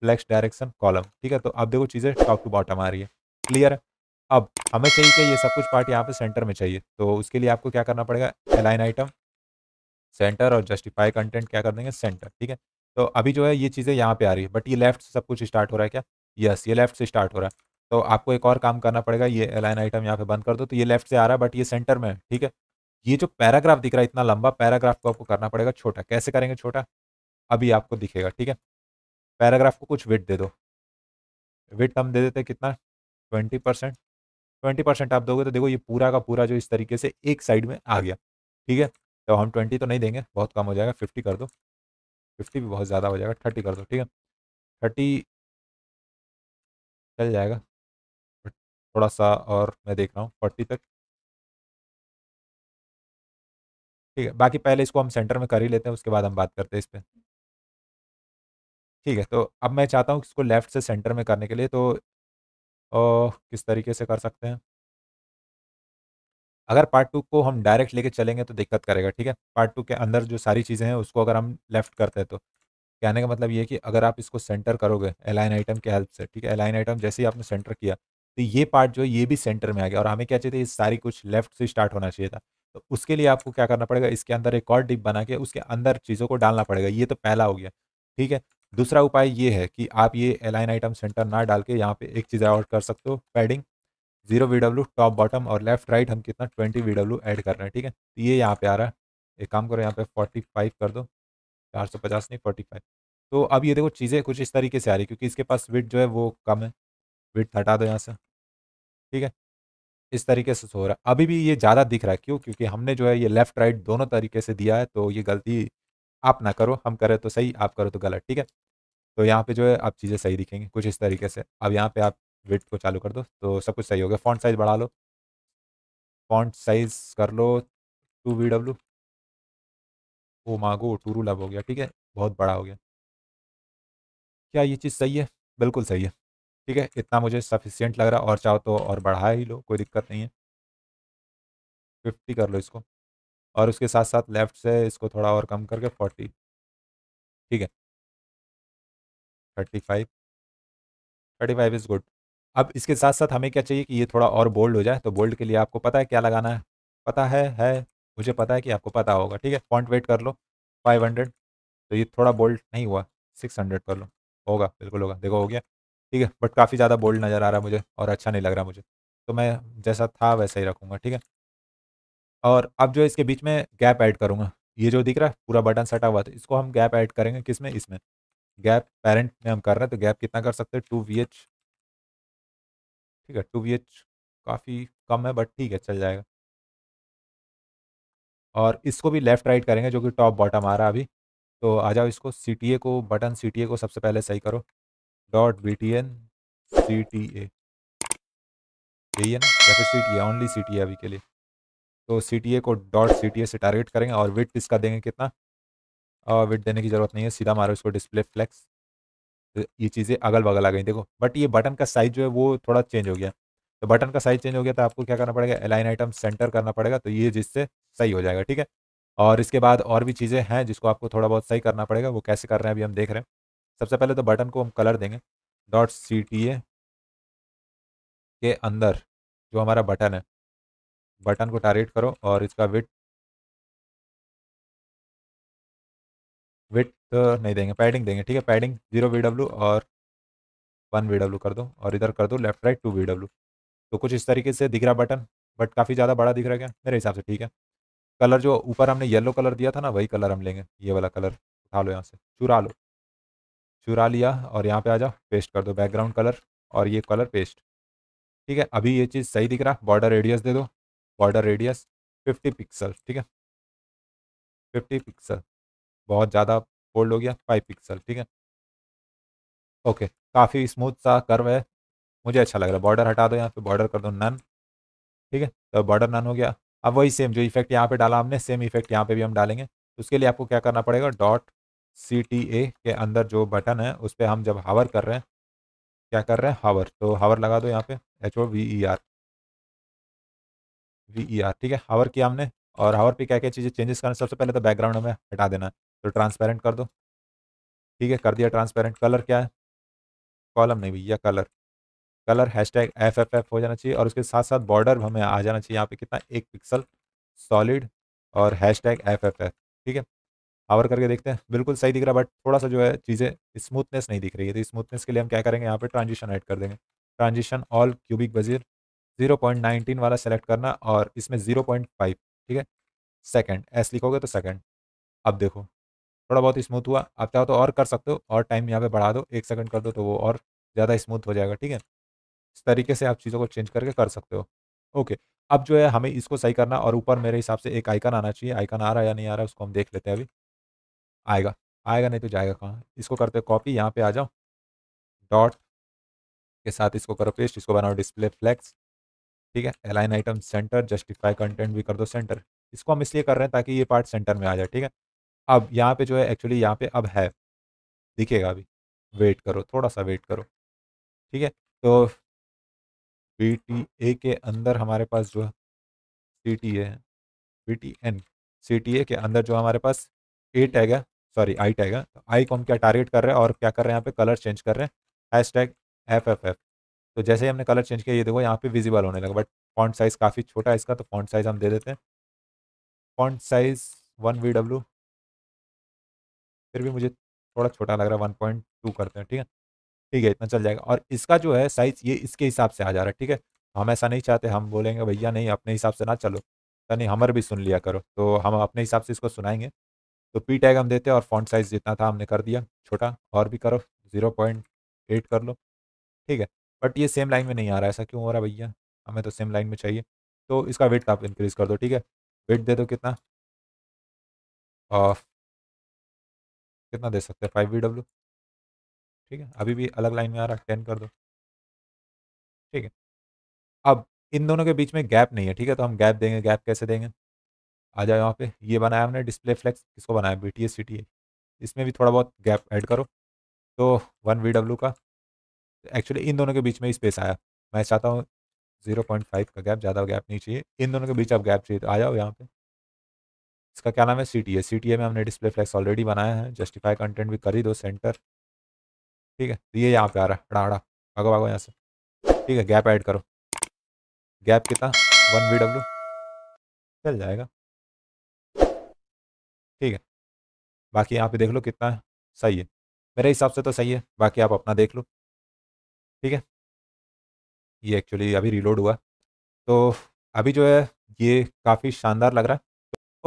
फ्लैक्स डायरेक्शन कॉलम ठीक है तो अब देखो चीज़ें टॉप टू बॉटम आ रही है क्लियर है अब हमें चाहिए कि ये सब कुछ पार्ट यहाँ पे सेंटर में चाहिए तो उसके लिए आपको क्या करना पड़ेगा एलाइन आइटम सेंटर और जस्टिफाई कंटेंट क्या कर देंगे सेंटर ठीक है तो अभी जो है ये चीज़ें यहाँ पे आ रही है बट ये लेफ्ट से सब कुछ स्टार्ट हो रहा है क्या यस ये लेफ्ट से स्टार्ट हो रहा है तो आपको एक और काम करना पड़ेगा ये एलाइन आइटम यहाँ पे बंद कर दो तो ये लेफ्ट से आ रहा है बट ये सेंटर में है ठीक है ये जो पैराग्राफ दिख रहा है इतना लंबा पैराग्राफ को आपको करना पड़ेगा छोटा कैसे करेंगे छोटा अभी आपको दिखेगा ठीक है पैराग्राफ को कुछ विट दे दो विट हम दे देते कितना ट्वेंटी परसेंट ट्वेंटी परसेंट आप दोगे तो देखो ये पूरा का पूरा जो इस तरीके से एक साइड में आ गया ठीक है तो हम ट्वेंटी तो नहीं देंगे बहुत कम हो जाएगा फिफ्टी कर दो फिफ्टी भी बहुत ज़्यादा हो जाएगा थर्टी कर दो ठीक है थर्टी चल जाएगा थोड़ा सा और मैं देख रहा हूँ फोर्टी तक ठीक है बाकी पहले इसको हम सेंटर में कर ही लेते हैं उसके बाद हम बात करते हैं इस पर ठीक है तो अब मैं चाहता हूँ इसको लेफ़्ट से सेंटर में करने के लिए तो ओ, किस तरीके से कर सकते हैं अगर पार्ट टू को हम डायरेक्ट लेके चलेंगे तो दिक्कत करेगा ठीक है पार्ट टू के अंदर जो सारी चीज़ें हैं उसको अगर हम लेफ़्ट करते हैं तो कहने का मतलब ये कि अगर आप इसको सेंटर करोगे एलाइन आइटम के हेल्प से ठीक है एलाइन आइटम जैसे ही आपने सेंटर किया तो ये पार्ट जो है ये भी सेंटर में आ गया और हमें क्या चाहिए था ये सारी कुछ लेफ्ट से स्टार्ट होना चाहिए था तो उसके लिए आपको क्या करना पड़ेगा इसके अंदर एक और डिप बना के उसके अंदर चीज़ों को डालना पड़ेगा ये तो पहला हो गया ठीक है दूसरा उपाय ये है कि आप ये एलाइन आइटम सेंटर ना डाल के यहाँ पे एक चीज़ और कर सकते हो padding zero V W top bottom और लेफ्ट राइट हम कितना ट्वेंटी वी डब्ल्यू ऐड कर रहे हैं ठीक है तो ये यहाँ पे आ रहा है एक काम करो यहाँ पे फोर्टी फाइव कर दो चार सौ पचास नहीं फोर्टी फाइव तो अब ये देखो चीज़ें कुछ इस तरीके से आ रही क्योंकि इसके पास विट जो है वो कम है विट हटा दो यहाँ से ठीक है इस तरीके से हो रहा है अभी भी ये ज़्यादा दिख रहा है क्यों क्योंकि हमने जो है ये लेफ़्ट राइट दोनों तरीके से दिया है तो ये गलती आप ना करो हम करें तो सही आप करो तो गलत ठीक है तो यहाँ पे जो है आप चीज़ें सही दिखेंगी कुछ इस तरीके से अब यहाँ पे आप वेट को चालू कर दो तो सब कुछ सही हो गया फॉन्ट साइज़ बढ़ा लो फॉन्ट साइज़ कर लो टू वी डब्ल्यू ओ मांगो टूरू लब हो गया ठीक है बहुत बड़ा हो गया क्या ये चीज़ सही है बिल्कुल सही है ठीक है इतना मुझे सफिशियंट लग रहा है और चाहो तो और बढ़ा ही लो कोई दिक्कत नहीं है फिफ्टी कर लो इसको और उसके साथ साथ लेफ्ट से इसको थोड़ा और कम करके फोर्टी ठीक है thirty five thirty five is good अब इसके साथ साथ हमें क्या चाहिए कि ये थोड़ा और बोल्ड हो जाए तो बोल्ड के लिए आपको पता है क्या लगाना है पता है है मुझे पता है कि आपको पता होगा ठीक है फॉन्ट वेट कर लो फाइव हंड्रेड तो ये थोड़ा बोल्ड नहीं हुआ सिक्स हंड्रेड कर लो होगा बिल्कुल होगा देखो हो गया ठीक है बट काफ़ी ज़्यादा बोल्ड नज़र आ रहा है मुझे और अच्छा नहीं लग रहा मुझे तो मैं जैसा था वैसा ही रखूँगा ठीक है और अब जो इसके बीच में गैप ऐड करूँगा ये जो दिख रहा है पूरा बटन सटा हुआ था इसको हम गैप ऐड करेंगे किस में इसमें गैप पेरेंट में हम कर रहे हैं तो गैप कितना कर सकते हैं टू वी एच ठीक है टू वी एच काफ़ी कम है बट ठीक है चल जाएगा और इसको भी लेफ़्ट राइट करेंगे जो कि टॉप बॉटम आ रहा है अभी तो आ जाओ इसको सी टी ए को बटन सी टी ए को सबसे पहले सही करो dot B T N C T A यही है ना या फिर C T A only C T A अभी के लिए तो सी टी ए को डॉट सी टी ए से टारगेट करेंगे और विट इसका देंगे कितना विट देने की ज़रूरत नहीं है सीधा मारो इसको डिस्प्ले फ्लैक्स तो ये चीज़ें अगल बगल आ गई देखो बट ये बटन का साइज़ जो है वो थोड़ा चेंज हो गया तो बटन का साइज़ चेंज हो गया तो आपको क्या करना पड़ेगा एलाइन आइटम सेंटर करना पड़ेगा तो ये जिससे सही हो जाएगा ठीक है और इसके बाद और भी चीज़ें हैं जिसको आपको थोड़ा बहुत सही करना पड़ेगा वो कैसे कर रहे हैं अभी हम देख रहे हैं सबसे पहले तो बटन को हम कलर देंगे डॉट सी टी ए के अंदर जो हमारा बटन है बटन को टारगेट करो और इसका विट विट नहीं देंगे पैडिंग देंगे ठीक है पैडिंग जीरो वी डब्ल्यू और वन वी डब्ल्यू कर दो और इधर कर दो left right two V W तो कुछ इस तरीके से दिख रहा बटन बट काफ़ी ज़्यादा बड़ा दिख रहा है क्या मेरे हिसाब से ठीक है कलर जो ऊपर हमने येलो कलर दिया था ना वही कलर हम लेंगे ये वाला कलर उठा लो यहाँ से चुरा लो चुरा लिया और यहाँ पे आ जाओ पेस्ट कर दो बैकग्राउंड कलर और ये कलर पेस्ट ठीक है अभी ये चीज़ सही दिख रहा बॉर्डर रेडियस दे दो बॉर्डर रेडियस 50 पिक्सल ठीक है 50 पिक्सल बहुत ज़्यादा फोल्ड हो गया 5 पिक्सल ठीक है ओके काफ़ी स्मूथ सा कर्व है मुझे अच्छा लग रहा है बॉर्डर हटा दो यहाँ पे बॉर्डर कर दो नन ठीक है तो बॉर्डर नन हो गया अब वही सेम जो इफेक्ट यहाँ पे डाला हमने सेम इफेक्ट यहाँ पे भी हम डालेंगे तो उसके लिए आपको क्या करना पड़ेगा डॉट सी टी ए के अंदर जो बटन है उस पर हम जब हावर कर रहे हैं क्या कर रहे हैं हावर तो हावर लगा दो यहाँ पे H O V E R V E R ठीक है हावर किया हमने और हावर पे क्या क्या चीज़ें चेंजेस करना सबसे पहले तो बैकग्राउंड हमें हटा देना है तो ट्रांसपेरेंट कर दो ठीक है कर दिया ट्रांसपेरेंट कलर क्या है कॉलम नहीं भैया colour colour hash tag F F F हो जाना चाहिए और उसके साथ साथ बॉर्डर हमें आ जाना चाहिए यहाँ पे कितना एक पिक्सल सॉलिड और hash tag F F F ठीक है आवर करके देखते हैं बिल्कुल सही दिख रहा है बट थोड़ा सा जो है चीज़ें स्मूथनेस नहीं दिख रही है तो स्मूथनेस के लिए हम क्या करेंगे यहाँ पे ट्रांजिशन ऐड कर देंगे transition all cubic bezier zero point nineteen वाला सेलेक्ट करना और इसमें जीरो पॉइंट फाइव ठीक है सेकंड एस लिखोगे तो सेकंड अब देखो थोड़ा बहुत स्मूथ हुआ आप चाहो तो और कर सकते हो और टाइम यहाँ पे बढ़ा दो एक सेकंड कर दो तो वो और ज़्यादा स्मूथ हो जाएगा ठीक है इस तरीके से आप चीज़ों को चेंज करके कर सकते हो ओके अब जो है हमें इसको सही करना और ऊपर मेरे हिसाब से एक आइकन आना चाहिए आइकन आ रहा है या नहीं आ रहा है उसको हम देख लेते हैं अभी आएगा आएगा नहीं तो जाएगा कहाँ इसको करते कॉपी यहाँ पर आ जाओ डॉट के साथ इसको करो पेस्ट इसको बनाओ डिस्प्ले फ्लैक्स ठीक है align item center justify content भी कर दो सेंटर इसको हम इसलिए कर रहे हैं ताकि ये पार्ट सेंटर में आ जाए ठीक है अब यहाँ पे जो है एक्चुअली यहाँ पे अब है दिखेगा अभी वेट करो थोड़ा सा वेट करो ठीक है तो बी टी ए के अंदर हमारे पास जो है C T A B T N C T A के अंदर जो हमारे पास ए टैग है सॉरी आई टैग है तो आई को हम क्या टारगेट कर रहे हैं और क्या कर रहे हैं यहाँ पे कलर चेंज कर रहे हैं hash tag F F F तो जैसे ही हमने कलर चेंज किया ये देखो यहाँ पे विजिबल होने लगा बट फॉन्ट साइज़ काफ़ी छोटा है इसका तो फॉन्ट साइज़ हम दे देते हैं font size one V W फिर भी मुझे थोड़ा छोटा लग रहा है वन पॉइंट टू करते हैं ठीक है ठीक है इतना चल जाएगा और इसका जो है साइज़ ये इसके हिसाब से आ जा रहा है ठीक है तो हम ऐसा नहीं चाहते हम बोलेंगे भैया नहीं अपने हिसाब से ना चलो यानी हमर भी सुन लिया करो तो हम अपने हिसाब से इसको सुनाएंगे तो पी टैग हम देते हैं और फॉन्ट साइज़ जितना था हमने कर दिया छोटा और भी करो ज़ीरो पॉइंट एट कर लो ठीक है बट ये सेम लाइन में नहीं आ रहा है ऐसा क्यों हो रहा है भैया हमें तो सेम लाइन में चाहिए तो इसका वेट आप इंक्रीज़ कर दो ठीक है वेट दे दो कितना ऑफ कितना दे सकते हैं फाइव वी डब्ल्यू ठीक है अभी भी अलग लाइन में आ रहा है टेन कर दो ठीक है अब इन दोनों के बीच में गैप नहीं है ठीक है तो हम गैप देंगे गैप कैसे देंगे आ जाओ यहाँ पे ये बनाया हमने डिस्प्ले फ्लैक्स किसको बनाया B T S C T A इसमें भी थोड़ा बहुत गैप ऐड करो तो वन वी डब्ल्यू का एक्चुअली इन दोनों के बीच में ही स्पेस आया मैं चाहता हूँ जीरो पॉइंट फाइव का गैप ज़्यादा गैप नहीं चाहिए इन दोनों के बीच आप गैप चाहिए तो आ जाओ यहाँ पे इसका क्या नाम है सी टी ए सी टी ए में हमने डिस्प्ले फ्लैक्स ऑलरेडी बनाया है जस्टिफाई कंटेंट भी कर ही दो सेंटर ठीक है तो ये यहाँ पे आ रहा है हड़ा हड़ा भागो भागो यहाँ से ठीक है गैप ऐड करो गैप कितना वन वी डब्ल्यू चल जाएगा ठीक है बाकी यहाँ पे देख लो कितना है सही है मेरे हिसाब से तो सही है बाकी आप अपना देख लो ठीक है ये एक्चुअली अभी रिलोड हुआ तो अभी जो है ये काफ़ी शानदार लग रहा है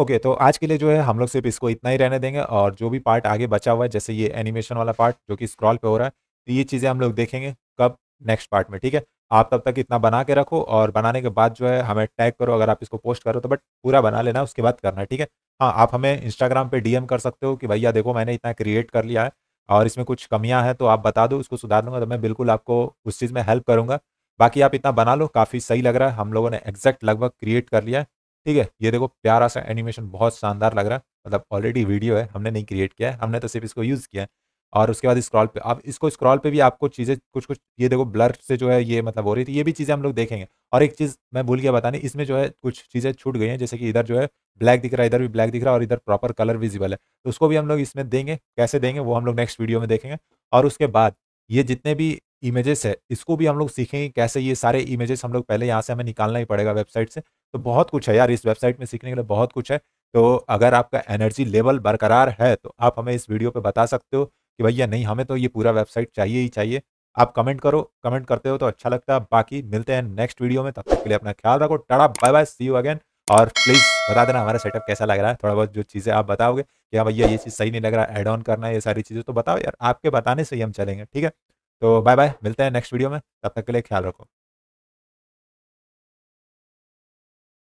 ओके तो आज के लिए जो है हम लोग सिर्फ इसको इतना ही रहने देंगे और जो भी पार्ट आगे बचा हुआ है जैसे ये एनिमेशन वाला पार्ट जो कि स्क्रॉल पे हो रहा है तो ये चीज़ें हम लोग देखेंगे कब नेक्स्ट पार्ट में ठीक है आप तब तक इतना बना के रखो और बनाने के बाद जो है हमें टैग करो अगर आप इसको पोस्ट करो तो बट पूरा बना लेना उसके बाद करना ठीक है हाँ आप हमें इंस्टाग्राम पर डी कर सकते हो कि भैया देखो मैंने इतना क्रिएट कर लिया है और इसमें कुछ कमियां हैं तो आप बता दो उसको सुधार लूंगा तो मैं बिल्कुल आपको उस चीज़ में हेल्प करूँगा बाकी आप इतना बना लो काफ़ी सही लग रहा है हम लोगों ने एग्जैक्ट लगभग क्रिएट कर लिया है ठीक है ये देखो प्यारा सा एनिमेशन बहुत शानदार लग रहा है मतलब ऑलरेडी वीडियो है हमने नहीं क्रिएट किया है हमने तो सिर्फ इसको यूज़ किया है और उसके बाद स्क्रॉल पे आप इसको स्क्रॉल पे भी आपको चीज़ें कुछ कुछ ये देखो ब्लर से जो है ये मतलब हो रही थी ये भी चीज़ें हम लोग देखेंगे और एक चीज़ मैं भूल गया बताने इसमें जो है कुछ चीज़ें छूट गई हैं जैसे कि इधर जो है ब्लैक दिख रहा है इधर भी ब्लैक दिख रहा है और इधर प्रॉपर कलर विजिबल है तो उसको भी हम लोग इसमें देंगे कैसे देंगे वो हम लोग नेक्स्ट वीडियो में देखेंगे और उसके बाद ये जितने भी इमेजेस है इसको भी हम लोग सीखेंगे कैसे ये सारे इमेजेस हम लोग पहले यहाँ से हमें निकालना ही पड़ेगा वेबसाइट से तो बहुत कुछ है यार इस वेबसाइट में सीखने के लिए बहुत कुछ है तो अगर आपका एनर्जी लेवल बरकरार है तो आप हमें इस वीडियो पर बता सकते हो कि भैया नहीं हमें तो ये पूरा वेबसाइट चाहिए ही चाहिए आप कमेंट करो कमेंट करते हो तो अच्छा लगता है बाकी मिलते हैं नेक्स्ट वीडियो में तब तक के लिए अपना ख्याल रखो tata bye bye see you again और प्लीज़ बता देना हमारा सेटअप कैसा लग रहा है थोड़ा बहुत जो चीज़ें आप बताओगे कि हाँ भैया ये चीज़ सही नहीं लग रहा एड ऑन करना है ये सारी चीज़ें तो बताओ यार आपके बताने से ही हम चलेंगे ठीक है तो बाय बाय मिलते हैं नेक्स्ट वीडियो में तब तक के लिए ख्याल रखो